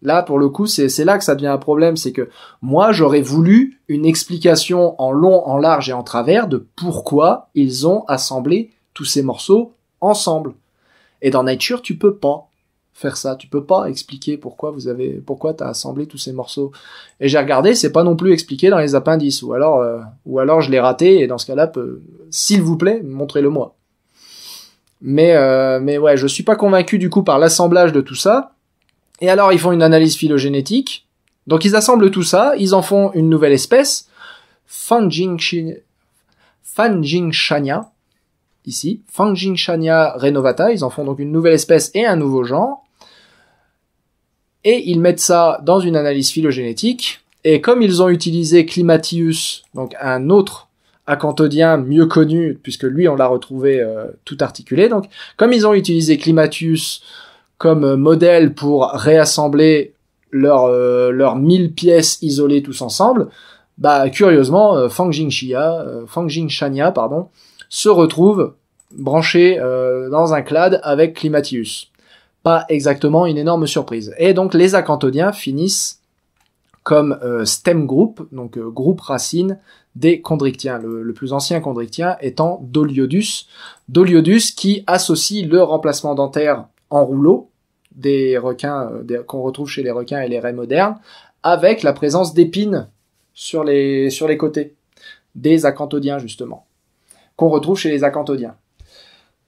Là, pour le coup, c'est là que ça devient un problème, c'est que moi, j'aurais voulu une explication en long, en large et en travers de pourquoi ils ont assemblé tous ces morceaux ensemble. Et dans Nature, tu peux pas faire ça, tu peux pas expliquer pourquoi vous avez, pourquoi t'as assemblé tous ces morceaux. Et j'ai regardé, c'est pas non plus expliqué dans les appendices, ou alors, euh, ou alors je l'ai raté, et dans ce cas-là, s'il vous plaît, montrez-le moi. Mais, euh, mais ouais, je suis pas convaincu du coup par l'assemblage de tout ça. Et alors, ils font une analyse phylogénétique. Donc, ils assemblent tout ça, ils en font une nouvelle espèce, Shania, ici, Shania renovata, ils en font donc une nouvelle espèce et un nouveau genre. Et ils mettent ça dans une analyse phylogénétique. Et comme ils ont utilisé Climatius, donc un autre acanthodien mieux connu, puisque lui on l'a retrouvé euh, tout articulé, donc comme ils ont utilisé Climatius comme euh, modèle pour réassembler euh, leurs mille leurs pièces isolées tous ensemble, bah curieusement euh, Fang Jing euh, pardon, se retrouve branché dans un clade avec Climatius. Pas exactement une énorme surprise. Et donc les Acantodiens finissent comme stem group, donc groupe racine des chondrichtiens. le, plus ancien chondrichtien étant Doliodus. Doliodus qui associe le remplacement dentaire en rouleau des requins euh, qu'on retrouve chez les requins et les raies modernes, avec la présence d'épines sur les, sur les côtés, des acanthodiens justement, qu'on retrouve chez les acanthodiens.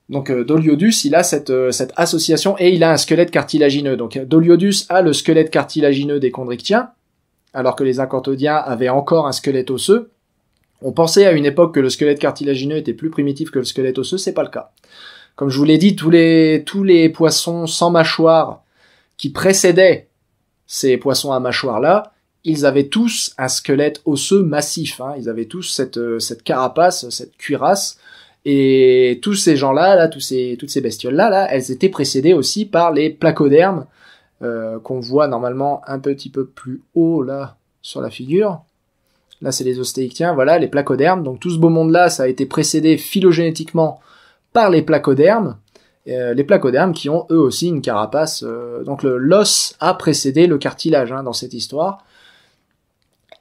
Donc euh, Doliodus, il a cette, euh, cette, association et il a un squelette cartilagineux. Donc Doliodus a le squelette cartilagineux des chondrichtiens, alors que les acanthodiens avaient encore un squelette osseux. On pensait à une époque que le squelette cartilagineux était plus primitif que le squelette osseux, c'est pas le cas. Comme je vous l'ai dit, tous les, poissons sans mâchoire qui précédaient ces poissons à mâchoire-là, ils avaient tous un squelette osseux massif. Hein. Ils avaient tous euh, cette, carapace, cette cuirasse. Et tous ces gens-là, là, toutes ces bestioles-là, là, elles étaient précédées aussi par les placodermes euh, qu'on voit normalement un petit peu plus haut là sur la figure. Là, c'est les ostéictiens, voilà, les placodermes. Donc tout ce beau monde-là, ça a été précédé phylogénétiquement par les placodermes, euh, les placodermes qui ont eux aussi une carapace. Euh, donc l'os a précédé le cartilage hein, dans cette histoire.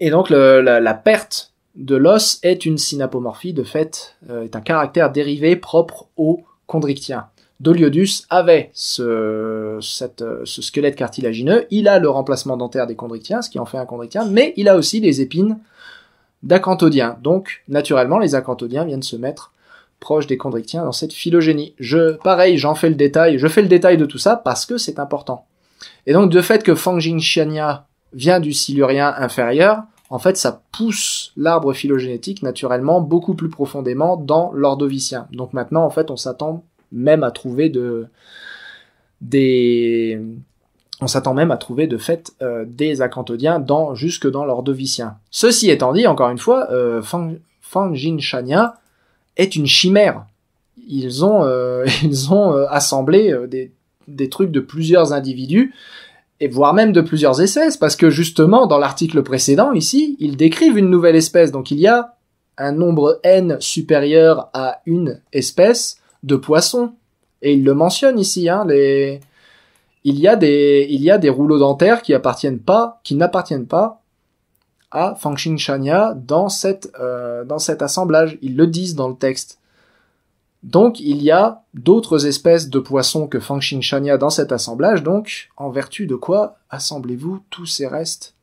Et donc la, perte de l'os est une synapomorphie de fait, euh, est un caractère dérivé propre aux chondrichtiens. Doliodus avait ce, cette, ce, squelette cartilagineux, il a le remplacement dentaire des chondrichtiens, ce qui en fait un chondrichtien, mais il a aussi des épines d'acanthodiens. Donc naturellement les acanthodiens viennent se mettre proche des chondrichtiens dans cette phylogénie. Je, pareil, j'en fais le détail, je fais le détail de tout ça parce que c'est important. Et donc, de fait que Jingxiania vient du silurien inférieur, en fait, ça pousse l'arbre phylogénétique naturellement beaucoup plus profondément dans l'ordovicien. Donc maintenant, en fait, on s'attend même à trouver de des on s'attend même à trouver de fait euh, des acanthodiens dans, jusque dans l'ordovicien. Ceci étant dit, encore une fois, euh, Fang, est une chimère. Ils ont, euh, ils ont euh, assemblé euh, des, trucs de plusieurs individus, et voire même de plusieurs espèces, parce que justement, dans l'article précédent, ici, ils décrivent une nouvelle espèce. Donc il y a un nombre n supérieur à une espèce de poissons. Et ils le mentionnent ici, hein, les... Il y, a des, il y a des rouleaux dentaires qui appartiennent pas, qui n'appartiennent pas à feng dans, cette, euh, dans cet assemblage. Ils le disent dans le texte. Donc il y a d'autres espèces de poissons que feng dans cet assemblage, donc en vertu de quoi assemblez-vous tous ces restes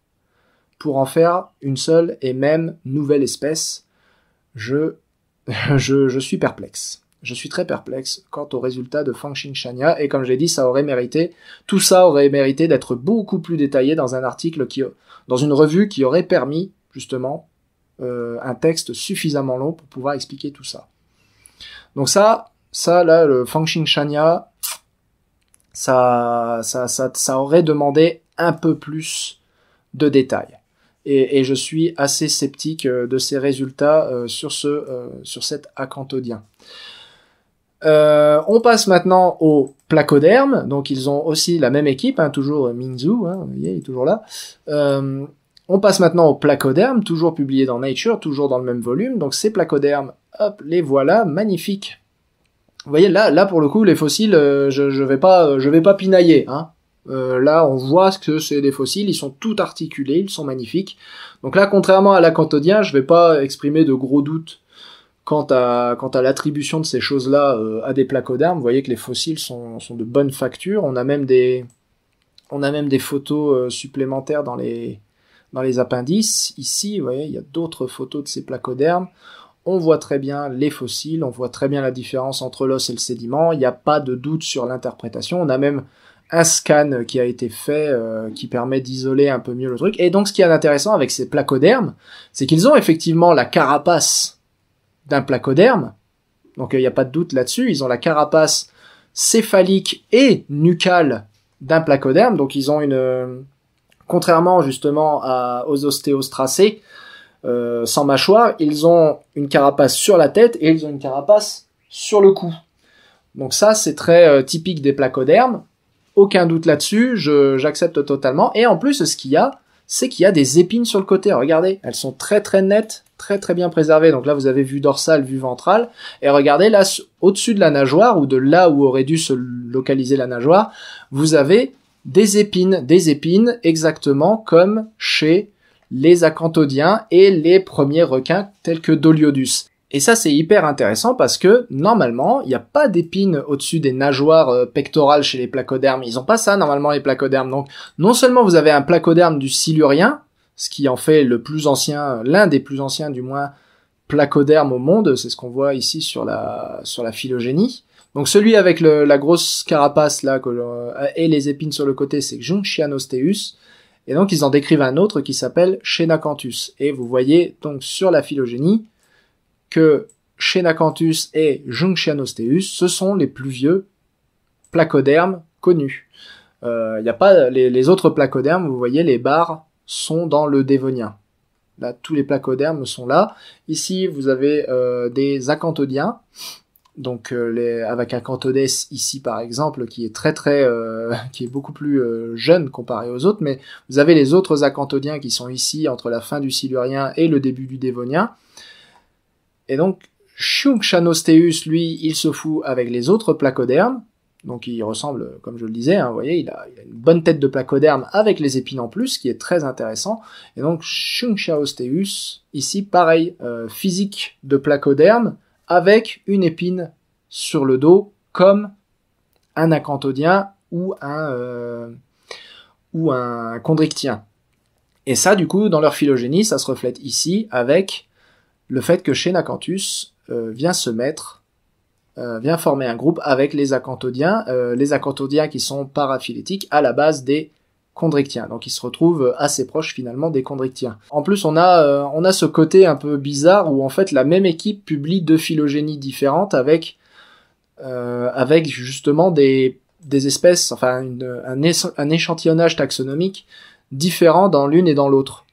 pour en faire une seule et même nouvelle espèce je, je, suis perplexe. Je suis très perplexe quant au résultat de feng et comme j'ai dit, ça aurait mérité, tout ça aurait mérité d'être beaucoup plus détaillé dans un article qui dans une revue qui aurait permis justement euh, un texte suffisamment long pour pouvoir expliquer tout ça. Donc ça, ça là, le Fangxing Shania, ça, ça, ça, aurait demandé un peu plus de détails. Et, je suis assez sceptique euh, de ces résultats euh, sur, ce, sur cet acanthodien. Euh, on passe maintenant au placodermes Donc ils ont aussi la même équipe, hein, toujours euh, Minzu hein, il est toujours là. Euh, on passe maintenant au placodermes toujours publié dans Nature, toujours dans le même volume. Donc ces placodermes, hop, les voilà, magnifiques. Vous voyez là, là pour le coup, les fossiles, je, je vais pas, je vais pas pinailler. Hein. là, on voit que c'est des fossiles, ils sont tout articulés, ils sont magnifiques. Donc là, contrairement à l'acanthodien je vais pas exprimer de gros doutes Quant à, l'attribution de ces choses-là euh, à des placodermes, vous voyez que les fossiles sont, de bonne facture. On a même des, on a même des photos euh, supplémentaires dans les, dans les appendices. Ici, vous voyez, il y a d'autres photos de ces placodermes. On voit très bien les fossiles, on voit très bien la différence entre l'os et le sédiment. Il n'y a pas de doute sur l'interprétation. On a même un scan qui a été fait euh, qui permet d'isoler un peu mieux le truc. Et donc, ce qui est intéressant avec ces placodermes, c'est qu'ils ont effectivement la carapace d'un placoderme. Donc il euh, n'y a pas de doute là-dessus. Ils ont la carapace céphalique et nucale d'un placoderme. Donc ils ont une... Euh, contrairement justement aux ostéostracés, euh, sans mâchoire, ils ont une carapace sur la tête et ils ont une carapace sur le cou. Donc ça, c'est très typique des placodermes. Aucun doute là-dessus, j'accepte totalement. Et en plus, ce qu'il y a, c'est qu'il y a des épines sur le côté. Regardez, elles sont très très nettes très très bien préservé. Donc là, vous avez vue dorsale, vue ventrale. Et regardez là, au-dessus de la nageoire, ou de là où aurait dû se localiser la nageoire, vous avez des épines, des épines exactement comme chez les acanthodiens et les premiers requins tels que Doliodus. Et ça, c'est hyper intéressant parce que, normalement, il n'y a pas d'épines au-dessus des nageoires euh, pectorales chez les placodermes. Ils n'ont pas ça, normalement, les placodermes. Donc, non seulement vous avez un placoderme du silurien, ce qui en fait le plus ancien, l'un des plus anciens du moins placoderme au monde, c'est ce qu'on voit ici sur la sur la phylogénie. Donc celui avec la grosse carapace là euh, et les épines sur le côté, c'est Junxianosteus. Et donc ils en décrivent un autre qui s'appelle Chenacanthus. Et vous voyez donc sur la phylogénie que Chenacanthus et Junxianosteus, ce sont les plus vieux placodermes connus. Euh, il n'y a pas les autres placodermes, vous voyez les barres sont dans le dévonien. Là, tous les placodermes sont là. Ici, vous avez euh, des acanthodiens, donc euh, les, avec Acantodes ici par exemple qui est très très euh, qui est beaucoup plus jeune comparé aux autres, mais vous avez les autres acantodiens qui sont ici entre la fin du Silurien et le début du Dévonien. Et donc Chanosteus, lui, il se fout avec les autres placodermes, donc il ressemble, comme je le disais, hein, vous voyez, il a, une bonne tête de placoderme avec les épines en plus, qui est très intéressant. Et donc Schunchaosteus, ici pareil, euh, physique de placoderme avec une épine sur le dos, comme un acanthodien ou un, euh, ou un Et ça, du coup, dans leur phylogénie, ça se reflète ici avec le fait que chez Nacanthus euh, vient se mettre euh, vient former un groupe avec les acanthodiens, euh, les acanthodiens qui sont paraphylétiques à la base des chondrichtiens. Donc ils se retrouvent euh, assez proches finalement des chondrichtiens. En plus, on a on a ce côté un peu bizarre où en fait la même équipe publie deux phylogénies différentes avec avec justement des des espèces, enfin un, échantillonnage taxonomique différent dans l'une et dans l'autre.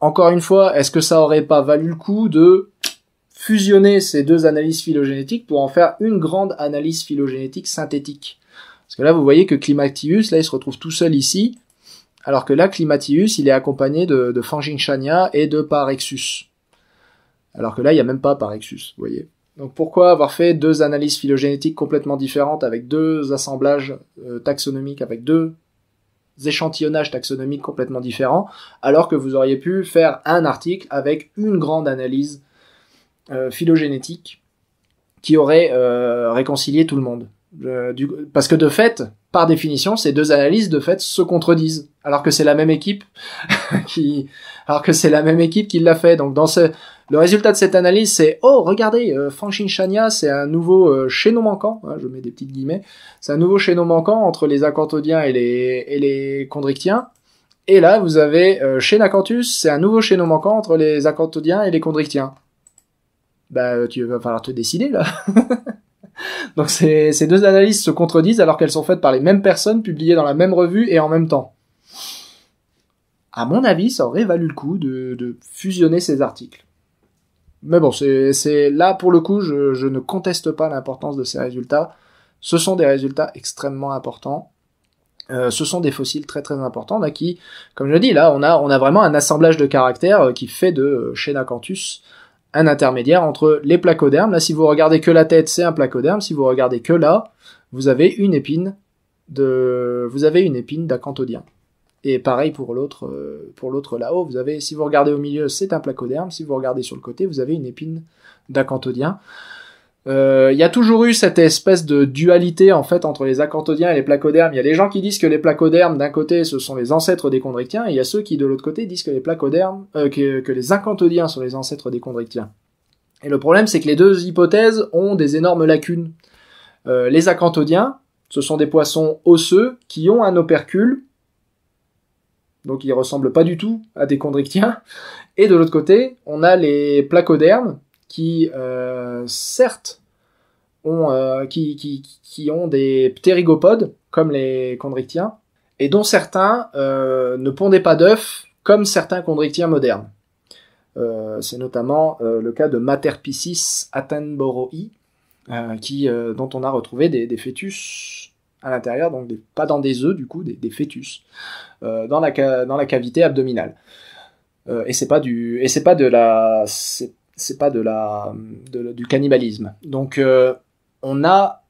encore une fois, est-ce que ça aurait pas valu le coup de fusionner ces deux analyses phylogénétiques pour en faire une grande analyse phylogénétique synthétique. Parce que là, vous voyez que Climatius, là, il se retrouve tout seul ici, alors que là, Climatius, il est accompagné de, de Fanginchania et de Parexus. Alors que là, il n'y a même pas Parexus, vous voyez. Donc pourquoi avoir fait deux analyses phylogénétiques complètement différentes avec deux assemblages euh, taxonomiques, avec deux échantillonnages taxonomiques complètement différents, alors que vous auriez pu faire un article avec une grande analyse euh, phylogénétique qui aurait euh, réconcilié tout le monde. parce que de fait, par définition, ces deux analyses de fait se contredisent, alors que c'est la même équipe qui, alors que c'est la même équipe qui l'a fait. Donc dans ce, le résultat de cette analyse, c'est oh regardez, euh, Chania, c'est un nouveau euh, chaînon manquant. Hein, je mets des petites guillemets. C'est un nouveau chaînon manquant entre les acanthodiens et les et les chondrichtiens. Et là, vous avez euh, chez Nacanthus, c'est un nouveau chaînon manquant entre les acanthodiens et les chondrichtiens bah, euh, tu vas falloir te décider là. Donc ces, deux analyses se contredisent alors qu'elles sont faites par les mêmes personnes, publiées dans la même revue et en même temps. À mon avis, ça aurait valu le coup de, fusionner ces articles. Mais bon, c'est là pour le coup, je, ne conteste pas l'importance de ces résultats. Ce sont des résultats extrêmement importants. Euh, ce sont des fossiles très très importants là qui, comme je dis, là on a vraiment un assemblage de caractères euh, qui fait de Chenacanthus un intermédiaire entre les placodermes. Là, si vous regardez que la tête, c'est un placoderme. Si vous regardez que là, vous avez une épine de, vous avez une épine d'acanthodien. Et pareil pour l'autre, euh, pour l'autre là-haut, vous avez, si vous regardez au milieu, c'est un placoderme. Si vous regardez sur le côté, vous avez une épine d'acantodien euh, il y a toujours eu cette espèce de dualité en fait entre les acanthodiens et les placodermes. Il y a les gens qui disent que les placodermes d'un côté ce sont les ancêtres des chondrichtiens et il y a ceux qui de l'autre côté disent que les placodermes euh, que, les acanthodiens sont les ancêtres des chondrichtiens Et le problème c'est que les deux hypothèses ont des énormes lacunes. Euh, les acanthodiens, ce sont des poissons osseux qui ont un opercule donc ils ressemblent pas du tout à des chondrichtiens Et de l'autre côté, on a les placodermes qui, euh, certes, ont, euh, qui, ont des ptérygopodes, comme les chondrichtiens, et dont certains euh, ne pondaient pas d'œufs, comme certains chondrichtiens modernes. C'est notamment le cas de Materpiscis atenboroi, qui, dont on a retrouvé des, fœtus à l'intérieur, donc pas dans des œufs du coup, des, fœtus, dans la, dans, la, cavité abdominale. et c'est pas du et c'est pas de la c'est pas de la, du cannibalisme. Donc euh, on a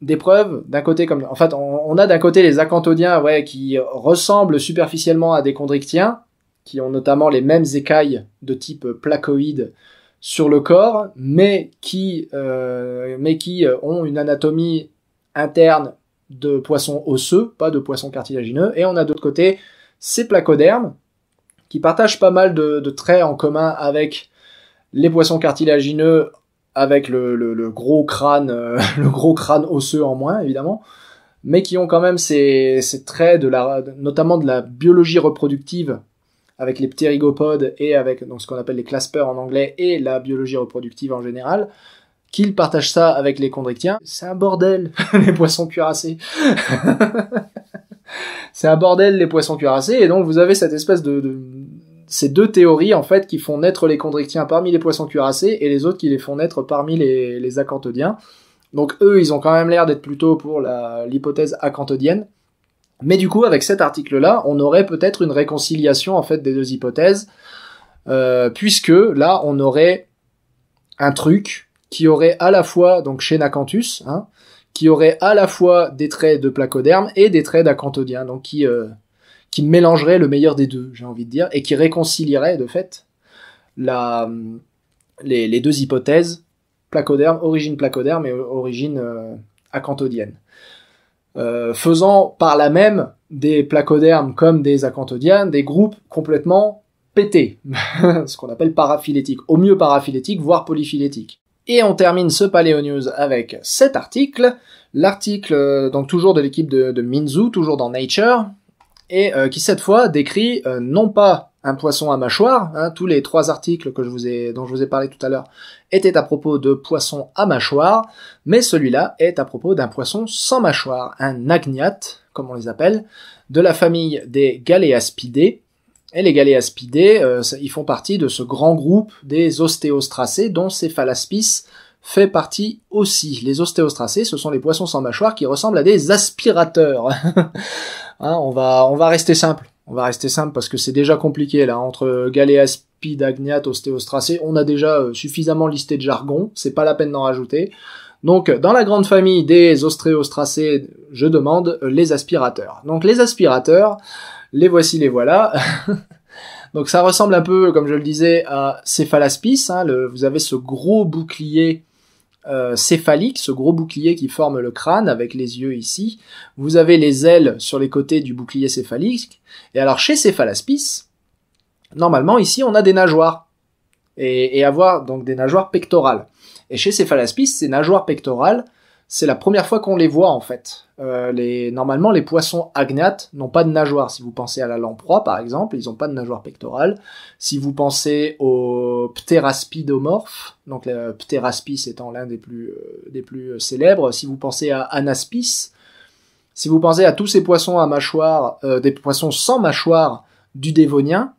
des preuves d'un côté comme en fait on, a d'un côté les acanthodiens ouais qui ressemblent superficiellement à des chondrichtiens qui ont notamment les mêmes écailles de type placoïde sur le corps mais qui euh, mais qui ont une anatomie interne de poisson osseux pas de poisson cartilagineux et on a d'autre côté ces placodermes qui partagent pas mal de traits en commun avec les poissons cartilagineux avec le, gros crâne, euh, le gros crâne osseux en moins évidemment, mais qui ont quand même ces, traits de la, notamment de la biologie reproductive avec les ptérigopodes et avec donc ce qu'on appelle les claspers en anglais et la biologie reproductive en général, qu'ils partagent ça avec les chondrichtiens. C'est un bordel, les poissons cuirassés. c'est un bordel, les poissons cuirassés, et donc vous avez cette espèce de ces deux théories en fait qui font naître les chondrichtiens parmi les poissons cuirassés et les autres qui les font naître parmi les, acanthodiens. Donc eux, ils ont quand même l'air d'être plutôt pour l'hypothèse acanthodienne. Mais du coup, avec cet article-là, on aurait peut-être une réconciliation en fait des deux hypothèses, euh, puisque là, on aurait un truc qui aurait à la fois donc chez Nacanthus, hein, qui aurait à la fois des traits de placoderme et des traits d'acanthodien, donc qui euh, qui mélangerait le meilleur des deux, j'ai envie de dire, et qui réconcilierait de fait la, les, deux hypothèses, placoderme, origine placoderme et origine euh, acanthodienne. Euh, faisant par la même des placodermes comme des acanthodiens, des groupes complètement pétés, ce qu'on appelle paraphylétique, au mieux paraphylétique, voire polyphylétique. Et on termine ce Paléo News avec cet article, l'article euh, donc toujours de l'équipe de, de Minzu, toujours dans Nature, et euh, qui cette fois décrit euh, non pas un poisson à mâchoire, hein, tous les trois articles que je vous ai, dont je vous ai parlé tout à l'heure étaient à propos de poissons à mâchoire, mais celui-là est à propos d'un poisson sans mâchoire, un agnate, comme on les appelle, de la famille des Galéaspidés. et les galéaspidés, euh, ils font partie de ce grand groupe des ostéostracés dont Cephalaspis fait partie aussi. Les ostéostracés, ce sont les poissons sans mâchoire qui ressemblent à des aspirateurs. Hein, on, va, on va rester simple. On va rester simple parce que c'est déjà compliqué là. Entre Galéas Agnat, Ostéostracé, on a déjà euh, suffisamment listé de jargon, c'est pas la peine d'en rajouter. Donc, dans la grande famille des ostréostracés, je demande euh, les aspirateurs. Donc, les aspirateurs, les voici, les voilà. Donc, ça ressemble un peu, comme je le disais, à Céphalaspis, Hein, le, vous avez ce gros bouclier euh, céphalique, ce gros bouclier qui forme le crâne avec les yeux ici. Vous avez les ailes sur les côtés du bouclier céphalique. Et alors chez Cephalaspis, normalement ici on a des nageoires. Et, et avoir donc des nageoires pectorales. Et chez Cephalaspis, ces nageoires pectorales, c'est la première fois qu'on les voit en fait. Euh, les, normalement, les poissons agnates n'ont pas de nageoires, Si vous pensez à la lamproie, par exemple, ils n'ont pas de nageoire pectorale. Si vous pensez aux pteraspidomorphes, donc le pteraspis étant l'un des plus, euh, des plus euh, célèbres, si vous pensez à anaspis, si vous pensez à tous ces poissons à mâchoire, des poissons sans mâchoire du dévonien,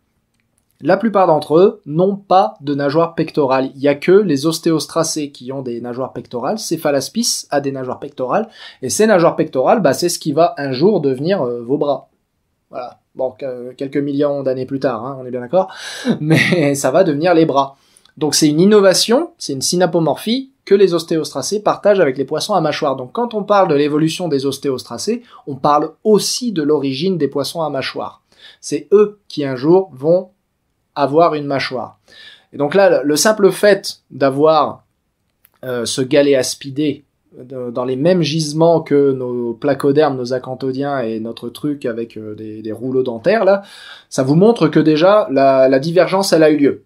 la plupart d'entre eux n'ont pas de nageoires pectorales. Il n'y a que les ostéostracés qui ont des nageoires pectorales. Céphalaspis a des nageoires pectorales. Et ces nageoires pectorales, bah, c'est ce qui va un jour devenir euh, vos bras. Voilà. Bon, euh, quelques millions d'années plus tard, hein, on est bien d'accord. Mais ça va devenir les bras. Donc c'est une innovation, c'est une synapomorphie que les ostéostracés partagent avec les poissons à mâchoire. Donc quand on parle de l'évolution des ostéostracés, on parle aussi de l'origine des poissons à mâchoire. C'est eux qui un jour vont avoir une mâchoire. Et donc là, le simple fait d'avoir euh, ce galet euh, dans les mêmes gisements que nos placodermes, nos acanthodiens et notre truc avec euh, des, rouleaux dentaires, là, ça vous montre que déjà la, divergence, elle a eu lieu.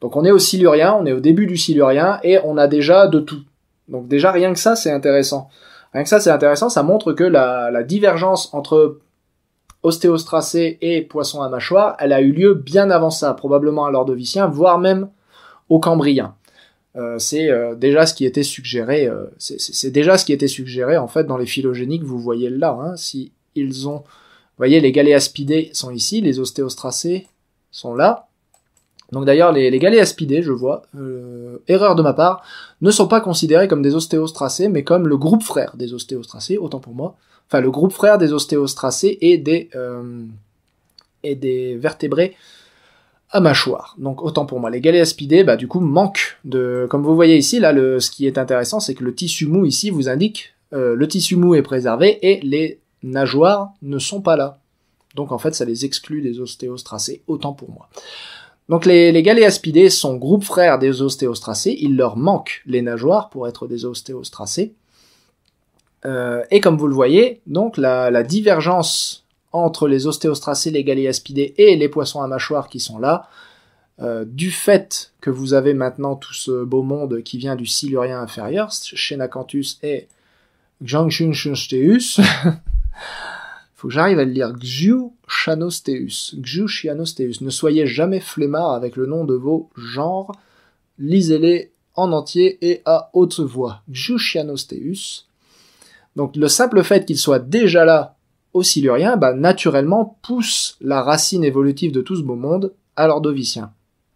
Donc on est au silurien, on est au début du silurien et on a déjà de tout. Donc déjà rien que ça c'est intéressant. Rien que ça c'est intéressant, ça montre que la divergence entre ostéostracée et poisson à mâchoire, elle a eu lieu bien avant ça, probablement à l'ordovicien, voire même au cambrien. Euh, c'est euh, déjà ce qui était suggéré. Euh, c'est déjà ce qui était suggéré en fait dans les phylogéniques, vous voyez là. Hein, si ils ont, voyez, les galéaspidés sont ici, les ostéostracés sont là. Donc d'ailleurs, les, les galéaspidés, je vois, erreur de ma part, ne sont pas considérés comme des ostéostracés, mais comme le groupe frère des ostéostracés, autant pour moi enfin le groupe frère des ostéostracés et des, euh, et des vertébrés à mâchoire. Donc autant pour moi. Les galéaspidés, bah du coup, manquent de... Comme vous voyez ici, là, le... ce qui est intéressant, c'est que le tissu mou ici vous indique euh, le tissu mou est préservé et les nageoires ne sont pas là. Donc en fait, ça les exclut des ostéostracés, autant pour moi. Donc les, les galéaspidés sont groupe frère des ostéostracés, il leur manque les nageoires pour être des ostéostracés. Euh, et comme vous le voyez, donc la, divergence entre les ostéostracés, les galéaspidés et les poissons à mâchoires qui sont là, euh, du fait que vous avez maintenant tout ce beau monde qui vient du silurien inférieur, Shenacanthus et il faut que j'arrive à le lire, ne soyez jamais flemmards avec le nom de vos genres, lisez-les en entier et à haute voix, Xiuchanosteus, donc le simple fait qu'il soit déjà là au Silurien, bah, naturellement pousse la racine évolutive de tout ce beau monde à l'ordovicien.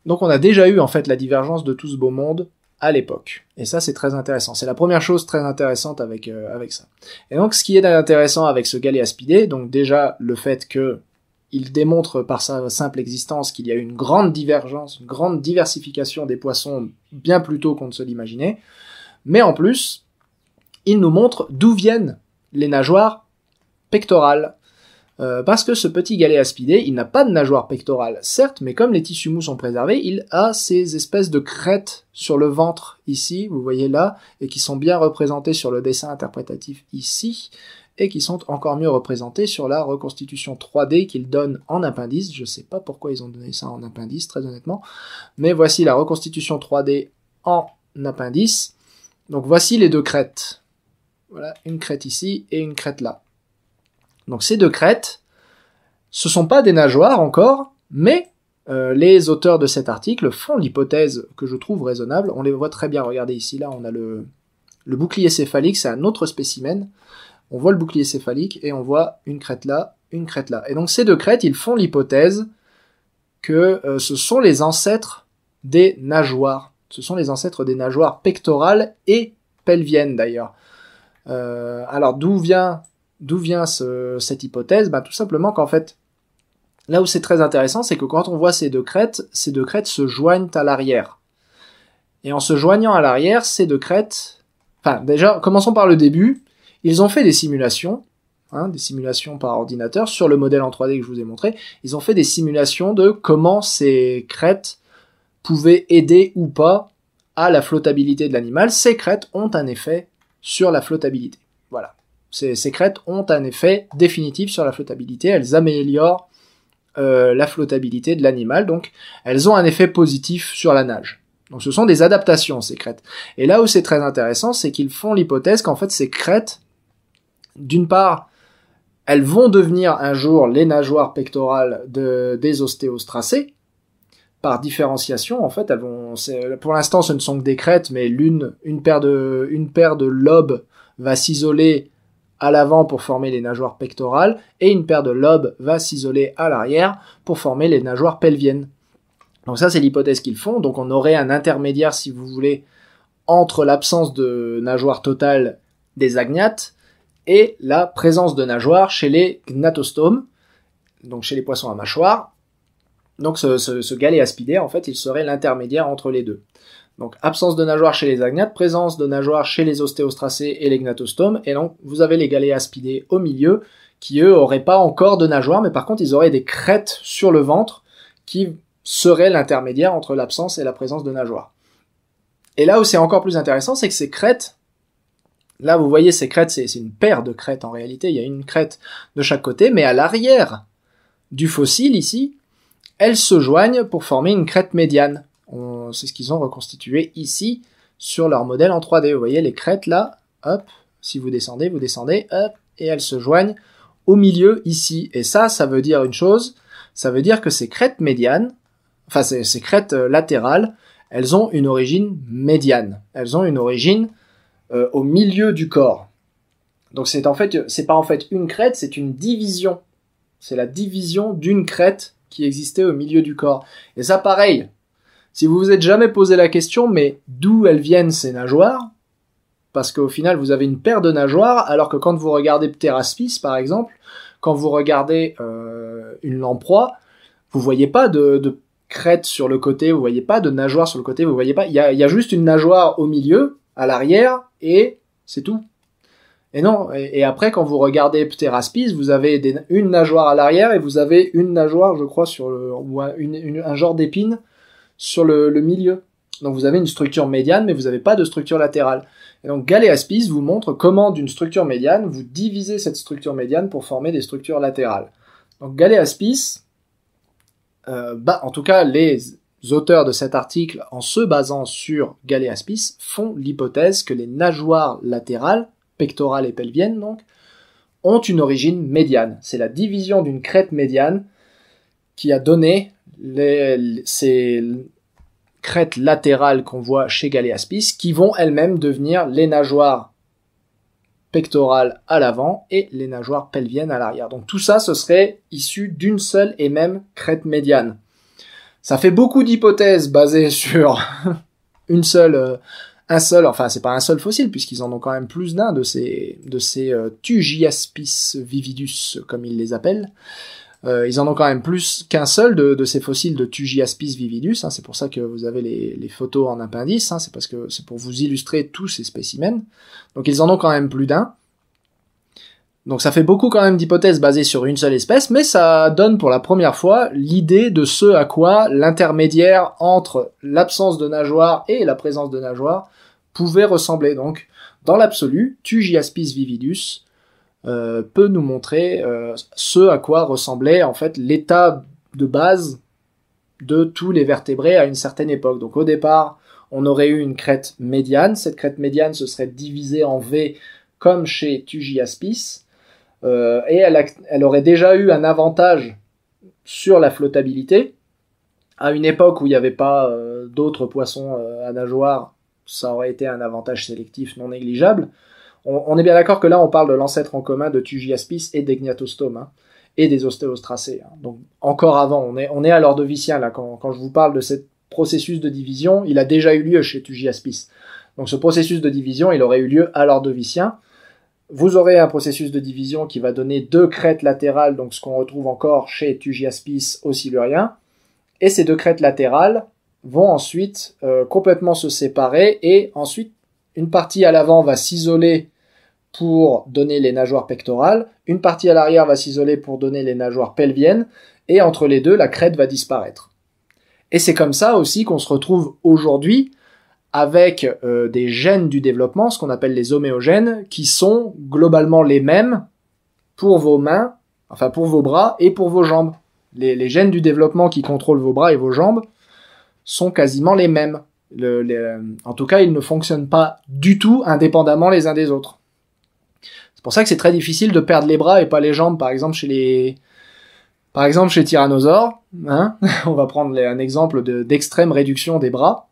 Donc on a déjà eu en fait la divergence de tout ce beau monde à l'époque. Et ça c'est très intéressant. C'est la première chose très intéressante avec, euh, avec ça. Et donc ce qui est intéressant avec ce Galéaspidé, donc déjà le fait que il démontre par sa simple existence qu'il y a une grande divergence, une grande diversification des poissons bien plus tôt qu'on ne se l'imaginait. Mais en plus, il nous montre d'où viennent les nageoires pectorales. Euh, parce que ce petit galet il n'a pas de nageoire pectorale, certes, mais comme les tissus mous sont préservés, il a ces espèces de crêtes sur le ventre ici, vous voyez là, et qui sont bien représentées sur le dessin interprétatif ici, et qui sont encore mieux représentées sur la reconstitution 3D qu'il donne en appendice. Je ne sais pas pourquoi ils ont donné ça en appendice, très honnêtement, mais voici la reconstitution 3D en appendice. Donc voici les deux crêtes. Voilà, une crête ici et une crête là. Donc ces deux crêtes, ce sont pas des nageoires encore, mais euh, les auteurs de cet article font l'hypothèse que je trouve raisonnable. On les voit très bien. Regardez ici, là, on a le, bouclier céphalique, c'est un autre spécimen. On voit le bouclier céphalique et on voit une crête là, une crête là. Et donc ces deux crêtes, ils font l'hypothèse que euh, ce sont les ancêtres des nageoires. Ce sont les ancêtres des nageoires pectorales et pelviennes d'ailleurs. Euh, alors d'où vient d'où vient cette hypothèse ben, Tout simplement qu'en fait, là où c'est très intéressant, c'est que quand on voit ces deux crêtes, ces deux crêtes se joignent à l'arrière. Et en se joignant à l'arrière, ces deux crêtes... Enfin, déjà, commençons par le début. Ils ont fait des simulations, hein, des simulations par ordinateur, sur le modèle en 3D que je vous ai montré. Ils ont fait des simulations de comment ces crêtes pouvaient aider ou pas à la flottabilité de l'animal. Ces crêtes ont un effet sur la flottabilité. Voilà. Ces, crêtes ont un effet définitif sur la flottabilité. Elles améliorent euh, la flottabilité de l'animal. Donc, elles ont un effet positif sur la nage. Donc, ce sont des adaptations, ces crêtes. Et là où c'est très intéressant, c'est qu'ils font l'hypothèse qu'en fait, ces crêtes, d'une part, elles vont devenir un jour les nageoires pectorales de, des ostéostracées, par différenciation, en fait, elles vont, pour l'instant, ce ne sont que des crêtes, mais l'une, une paire de, une paire de lobes va s'isoler à l'avant pour former les nageoires pectorales et une paire de lobes va s'isoler à l'arrière pour former les nageoires pelviennes. Donc ça, c'est l'hypothèse qu'ils font. Donc on aurait un intermédiaire, si vous voulez, entre l'absence de nageoires totales des agnates et la présence de nageoires chez les gnatostomes, donc chez les poissons à mâchoire, donc ce, ce, ce en fait, il serait l'intermédiaire entre les deux. Donc absence de nageoires chez les agnates, présence de nageoires chez les ostéostracés et les gnatostomes, et donc vous avez les galéaspidés au milieu, qui eux auraient pas encore de nageoires, mais par contre ils auraient des crêtes sur le ventre qui seraient l'intermédiaire entre l'absence et la présence de nageoires. Et là où c'est encore plus intéressant, c'est que ces crêtes, là vous voyez ces crêtes, c'est une paire de crêtes en réalité, il y a une crête de chaque côté, mais à l'arrière du fossile ici, elles se joignent pour former une crête médiane. C'est ce qu'ils ont reconstitué ici sur leur modèle en 3D. Vous voyez les crêtes là, hop, si vous descendez, vous descendez, hop, et elles se joignent au milieu ici. Et ça, ça veut dire une chose, ça veut dire que ces crêtes médianes, enfin ces, crêtes euh, latérales, elles ont une origine médiane. Elles ont une origine euh, au milieu du corps. Donc c'est en fait, c'est pas en fait une crête, c'est une division. C'est la division d'une crête qui existait au milieu du corps. Et ça, pareil. Si vous vous êtes jamais posé la question, mais d'où elles viennent ces nageoires Parce qu'au final, vous avez une paire de nageoires, alors que quand vous regardez Pteraspis, par exemple, quand vous regardez euh, une lamproie, vous voyez pas de, crête sur le côté, vous voyez pas de nageoire sur le côté, vous voyez pas. Il y a juste une nageoire au milieu, à l'arrière, et c'est tout. Et non, et, après quand vous regardez Pteraspis, vous avez une nageoire à l'arrière et vous avez une nageoire, je crois, sur le, ou un, genre d'épine sur le, milieu. Donc vous avez une structure médiane, mais vous n'avez pas de structure latérale. Et donc Galéaspis vous montre comment d'une structure médiane, vous divisez cette structure médiane pour former des structures latérales. Donc Galéaspis, euh, bah, en tout cas les auteurs de cet article, en se basant sur Galeaspis, font l'hypothèse que les nageoires latérales pectorale et pelviennes donc, ont une origine médiane. C'est la division d'une crête médiane qui a donné ces crêtes latérales qu'on voit chez Galeaspis, qui vont elles-mêmes devenir les nageoires pectorales à l'avant et les nageoires pelviennes à l'arrière. Donc tout ça, ce serait issu d'une seule et même crête médiane. Ça fait beaucoup d'hypothèses basées sur une seule euh, un seul, enfin c'est pas un seul fossile puisqu'ils en ont quand même plus d'un de ces, de ces euh, Tugiaspis vividus comme ils les appellent. Euh, ils en ont quand même plus qu'un seul de, de, ces fossiles de Tugiaspis vividus. Hein, c'est pour ça que vous avez les, les photos en appendice. Hein. c'est parce que c'est pour vous illustrer tous ces spécimens. Donc ils en ont quand même plus d'un. Donc ça fait beaucoup quand même d'hypothèses basées sur une seule espèce, mais ça donne pour la première fois l'idée de ce à quoi l'intermédiaire entre l'absence de nageoire et la présence de nageoire pouvait ressembler. Donc, dans l'absolu, Tugiaspis vividus euh, peut nous montrer euh, ce à quoi ressemblait en fait l'état de base de tous les vertébrés à une certaine époque. Donc au départ, on aurait eu une crête médiane. Cette crête médiane se serait divisée en V comme chez Tugiaspis euh, et elle, aurait déjà eu un avantage sur la flottabilité. À une époque où il n'y avait pas euh, d'autres poissons euh, à nageoire, ça aurait été un avantage sélectif non négligeable. On, est bien d'accord que là, on parle de l'ancêtre en commun de Tugiaspis et d'Egnatostome. Hein, et des ostéostracés. Hein. Donc encore avant, on est, à l'ordovicien là. Quand, quand, je vous parle de ce processus de division, il a déjà eu lieu chez Tugiaspis. Donc ce processus de division, il aurait eu lieu à l'ordovicien. Vous aurez un processus de division qui va donner deux crêtes latérales, donc ce qu'on retrouve encore chez Tugiaspis au Silurien. Et ces deux crêtes latérales vont ensuite euh, complètement se séparer et ensuite une partie à l'avant va s'isoler pour donner les nageoires pectorales, une partie à l'arrière va s'isoler pour donner les nageoires pelviennes, et entre les deux, la crête va disparaître. Et c'est comme ça aussi qu'on se retrouve aujourd'hui avec euh, des gènes du développement, ce qu'on appelle les homéogènes, qui sont globalement les mêmes pour vos mains, enfin pour vos bras et pour vos jambes. Les, gènes du développement qui contrôlent vos bras et vos jambes sont quasiment les mêmes. Euh, en tout cas, ils ne fonctionnent pas du tout indépendamment les uns des autres. C'est pour ça que c'est très difficile de perdre les bras et pas les jambes, par exemple chez les, par exemple chez Tyrannosaure. Hein. On va prendre un exemple d'extrême réduction des bras.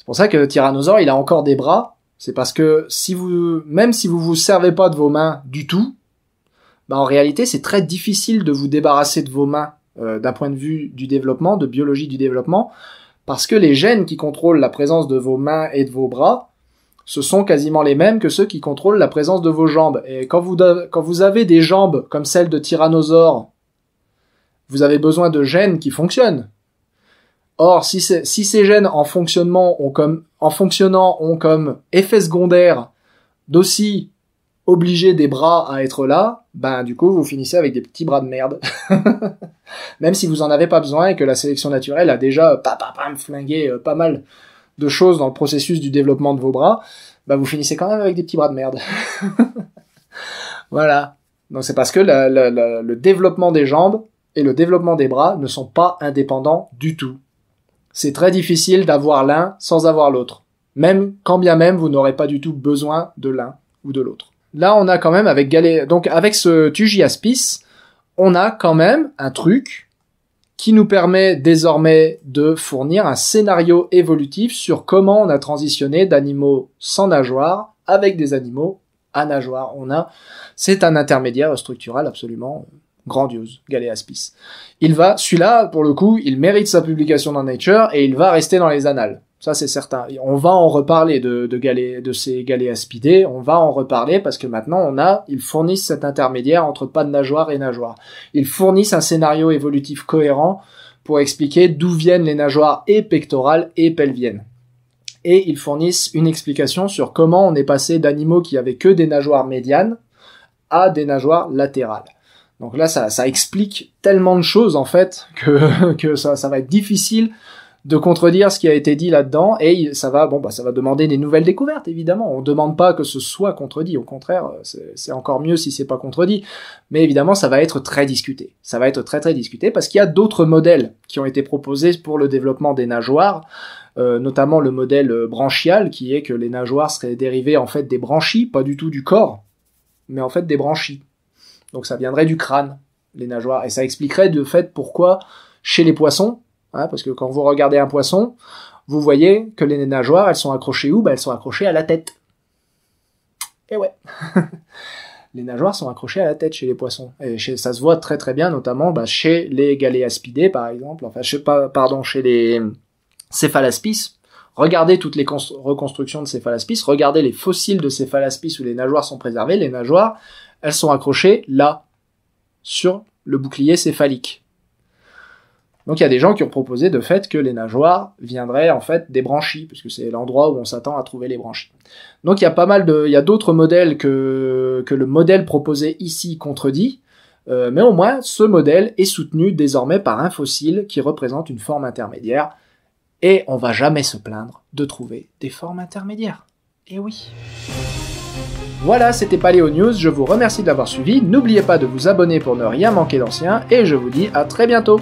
C'est pour ça que tyrannosaure, il a encore des bras. C'est parce que si vous, même si vous vous servez pas de vos mains du tout, bah en réalité, c'est très difficile de vous débarrasser de vos mains euh, d'un point de vue du développement, de biologie du développement, parce que les gènes qui contrôlent la présence de vos mains et de vos bras, ce sont quasiment les mêmes que ceux qui contrôlent la présence de vos jambes. Et quand vous, quand vous avez des jambes comme celles de tyrannosaure, vous avez besoin de gènes qui fonctionnent. Or, si, ces gènes en, fonctionnement ont comme, en fonctionnant ont comme effet secondaire d'aussi obliger des bras à être là, ben du coup vous finissez avec des petits bras de merde. Même si vous en avez pas besoin et que la sélection naturelle a déjà pas pa, flingué euh, pas mal de choses dans le processus du développement de vos bras, ben vous finissez quand même avec des petits bras de merde. voilà. Donc c'est parce que le développement des jambes et le développement des bras ne sont pas indépendants du tout. C'est très difficile d'avoir l'un sans avoir l'autre, même quand bien même vous n'aurez pas du tout besoin de l'un ou de l'autre. Là, on a quand même avec Galé... donc avec ce Tuji on a quand même un truc qui nous permet désormais de fournir un scénario évolutif sur comment on a transitionné d'animaux sans nageoire avec des animaux à nageoire. On a, c'est un intermédiaire structural absolument grandiose, Galéaspis. Il va, celui-là, pour le coup, il mérite sa publication dans Nature et il va rester dans les annales. Ça, c'est certain. On va en reparler de, de ces galéaspidés. On va en reparler parce que maintenant, on a, ils fournissent cet intermédiaire entre pas de nageoires et nageoires. Ils fournissent un scénario évolutif cohérent pour expliquer d'où viennent les nageoires et pectorales et pelviennes. Et ils fournissent une explication sur comment on est passé d'animaux qui avaient que des nageoires médianes à des nageoires latérales. Donc là, ça, explique tellement de choses en fait que, que ça, va être difficile de contredire ce qui a été dit là-dedans et ça va bon bah ça va demander des nouvelles découvertes évidemment on ne demande pas que ce soit contredit au contraire euh, c'est encore mieux si c'est pas contredit mais évidemment ça va être très discuté ça va être très très discuté parce qu'il y a d'autres modèles qui ont été proposés pour le développement des nageoires euh, notamment le modèle euh, branchial qui est que les nageoires seraient dérivées en fait des branchies pas du tout du corps mais en fait des branchies donc ça viendrait du crâne, les nageoires. Et ça expliquerait de fait pourquoi chez les poissons, hein, parce que quand vous regardez un poisson, vous voyez que les nageoires, elles sont accrochées où ben, Elles sont accrochées à la tête. Eh ouais Les nageoires sont accrochées à la tête chez les poissons. Et chez, ça se voit très très bien, notamment bah, chez les galéaspidés, par exemple. Enfin, je pas, pardon, chez les céphalaspis. Regardez toutes les reconstructions de céphalaspis, regardez les fossiles de céphalaspis où les nageoires sont préservées. Les nageoires, elles sont accrochées là, sur le bouclier céphalique. Donc il y a des gens qui ont proposé de fait que les nageoires viendraient en fait des branchies, puisque c'est l'endroit où on s'attend à trouver les branchies. Donc il y a pas mal de, il y a d'autres modèles que, que le modèle proposé ici contredit, euh, mais au moins ce modèle est soutenu désormais par un fossile qui représente une forme intermédiaire, et on va jamais se plaindre de trouver des formes intermédiaires. Eh oui. Voilà, c'était Paléo News, je vous remercie de l'avoir suivi, n'oubliez pas de vous abonner pour ne rien manquer d'anciens, et je vous dis à très bientôt